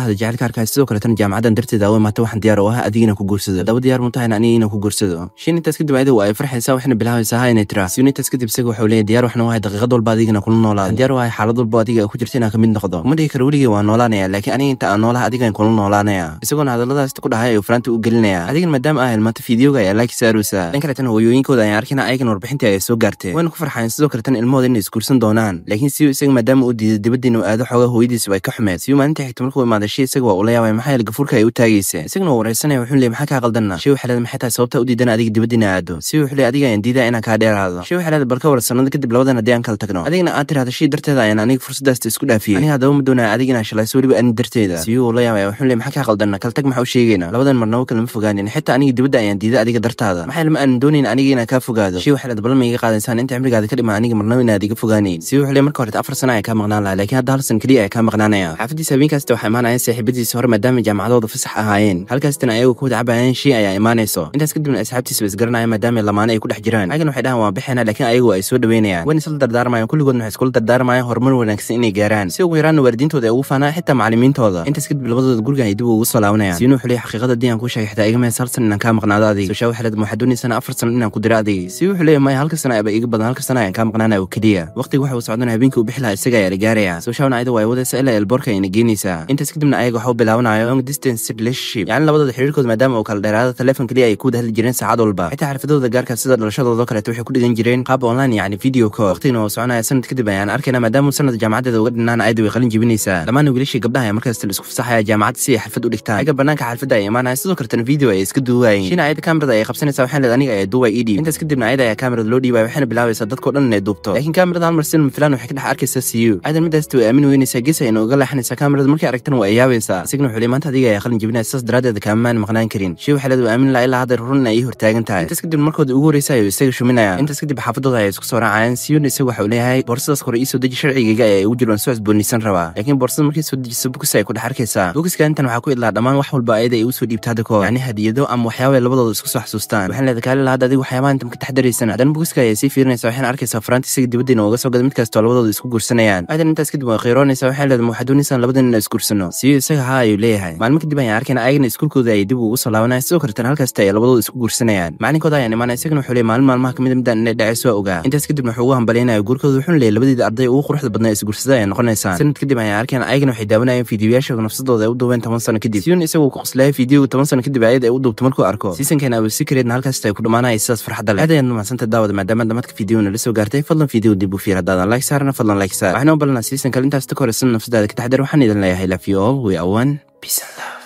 hayay jacaylka arkaa sidoo kale tan jaamacadan darteed maata waxaan diyaar u ahaa adigina ku guursado haddaba diyaar mutahayn aniga inaan ku guursado shinintaas kadib ayada waa farxaysaa waxna bilaabaysaa inay tiraa sinintaas kadib isaga waxau leeyahay diyaar waxna wahay daqiiqad walba adigina kula noolaada diyaar wahay xaalad walba adiga ku jirta inaan ka mid noqdo ma dhihi karo weligay waa noolaanaya laakiin aniga inta aan noolaha adigan kula noolaanaya isagoona hadalladaas ku dhahay ayuu faraanta u gelinaya adigana maadaama aa hilmaanta fiidiyooga ayaa laaki saaraysaa dhan kale tan ayaan arkayna ayagana warbixintii ayay soo gaartay wayna ku farxayn sidoo kale ilmahooda inay isguursan doonaan laakiin siyo isaga maadaama uu diiday dibaddiina uu aado xoogaa hooyadiisiba ay ka xumeed siyo maalintii xigta markuu imaaday shay isaga waa ula yaabay maxaa yeele gafuurka ay u taagaysa isagana waa wareysanaya wuxuu leeyay maxaa kaa qaldanna shii waxay maxay tahay sababta u diidan adiga dibadda aado si wuxuu leeyay adiga ayaan diidaa inaan kaa dheeraado shii waxay leedahay bal ka sanada kadib labadan haddii aan kala tagno adigana aad tirahdo shii darteeda ayaan aniga fursaddaasta isku dhaafiyey aniga haddaba ma doonaa adiga inaan shalayso weliba ani darteeda siyuu ula yaabaya wuxuu leeyay maxaa kaa qaldanna kala tag maxaa u sheegayna labadan marnabo kalama fogaanin xitaa aniga dibadda ayaan diiday adiga dartaada maxaa ma aanan doonayn aniga inaan kaa fogaado shii waxay leedahay iga qaadaysaan inta cimrigaada ka dhima aniga marnabo inaad iga fogaanayn siyuu wuxuu leeyay marka horeta afar sana ayaa kaa maqnaan lahaa laakiin hadda hal san keliya ayaa kaa maqnaanaya xaafaddiisa habeenkaasta waxaa imaanayeen seexi xiibadiisa hore maadaama jaamacadooda fasax ahaayeen halkaastan ayagu ku wadacabayeen shii ayaa imaanayso intaas kadibna asxaabtiisa isgaranaya maadaama lamaane ay ku dhex jiraan ayagan waxay dhahaan waan baxaynaa laakiin ayagu ay soo dhaweynayaan wayna isla dardaarmayaan kulligoodna waxay iskula dardaarmayaan horumar wanaagsan inay gaaraan si ugu yaraana waalidiintooda ay ugu faanaa xitaa macalimiintooda intaas kadib labadooda gurigan ay dib ugu soo laabanayaan siinu xuliya xaqiiqada diian ku sheegay xitaa iga sal san inaan kaa maqnaado adig soshaa waxalad waxaa doonaysan afar sano inaan ku dira adig si wuxuu leeyahay maya halka sana aba iga badan halka sana ayaan kaa maqnaanaya oo keliya waqtiga waxa uu socdana habeenkii u bixi lahaa isaga ayaa la gaaraya soshaawna ayada waa ay wadaysa ilaa elboorka ayna geynaysaa intaas kadibna ayaga waxa u bilaabanaya long distance relationship yacni labadooda xiriirkooda maadaama uu kala dheeraado teleefon keliya ay ku dahli jireen saacad walba xitaa xarfadooda gaarka sida dhalashadooda kaleeto waxay ku dhigan jireen qaab online yacni video call waqtigana uu soconaya sanad kadib ayaan arkayna maadaama sanad jaamacadeeda uga dhinaan ayada way qalin jibinaysaa dhammaan wiilashii gabdhaha ee markasta la isku fasaxaya jaamacad si ay xirfad u dhigtaan ayaga banaanka xalfadda ay imaanaya sidoo kaletan video ay iska duuwaayeen shiina ayada kaamirada ay qabsanaysaa waxaan leed aniga ee duuway ii e dhiib intaas kadibna ayada ayaa kaamirada loo dhiibaya waxayna bilaabaysaa dadkao dhan inay duubto laakiin kaamirada hal mar silma waxay ka dhex arkaysaa siyu aadan midaasti way aamin weynaysaa gesa ayna uga leexanaysaa kaamirada markay aragtana waa ayaaba bilaabaysaa signa wuxuu maanta adiga ayaa qalin jebinaya sidaas daraaddeed kaamaan maqnaan karin shii waxaa leed aamin laa ilaa hadda run ay hortaagan tahay intaas kadib markooda ugu horeysa ayuu isaga shuminaya intaas kadib xaafadooda ayaa isku soo raacayeen siyun isagu waxa uu leeyahay boorsadaas hore iisoo deji sharcigayga ayaa igu jiro waan soo rabaa laakiin boorsada markii soo dejisa bukus ay ku dhex arkaysaa bukiska intan waxaa ku idlaa dhammaan wax walba ayada ay ugu soo dhiibta hadda koor yacni hadiyado ama waxyaaba labadooda isku soo xasuustaan waxaan leedahay kaalila hadda adigu waxyaabaha intan ka taxdaraysan haddana bukiska ayay sii fiirinaysa waxaan arkaysaa faraanta isaga dibaddeena soo gada mid kastoo labadooda isku guursanayaan aadan intaas kadib waa kheyroonaysa waxaan leedahay ma waxaa isguursano siyuu isaga ha ayuu leeyahay maalmo kadib ayaan arkayna ayagana iskuulkooda ay dib ugu soo laabanaya sidoo kaletan halkaasta ay labadooda isku guursanayaan maalinkooda ayaan imaana isagana wuxuu leey maalin maalmaha kamid ah midaan inay dhacayso waa ogaa intaas kadibna wuxuu ugu hambalyaynaya guurkooda wuxuuna leeyay labadiida arday ugu quruxda badnaa isguursada ayay noqonaysaan sanad kadib ayaan arkayna ayagana waxay daawanayeen fiidiyoyaasha nafsadooda ay u duubeen toban sano kadib siun isagu ku qoslaayay fiidiyowga toban sano kadib ayad ay u duubto markuu arko siisankan abu halkaasta ay ku dhammaanaya sidaas farxadda leh aad ayaan mahadsantahay daawada maadaama damaadka fiidiyowna la gaartay fadlan fiidiyow dib u fiir haddaadan like saarna fadlan like saar waxaan u siisan kale intaas ta ka nafsadaada ka taxdar waxaan idin leeyahay love Wei Awan. Peace and love.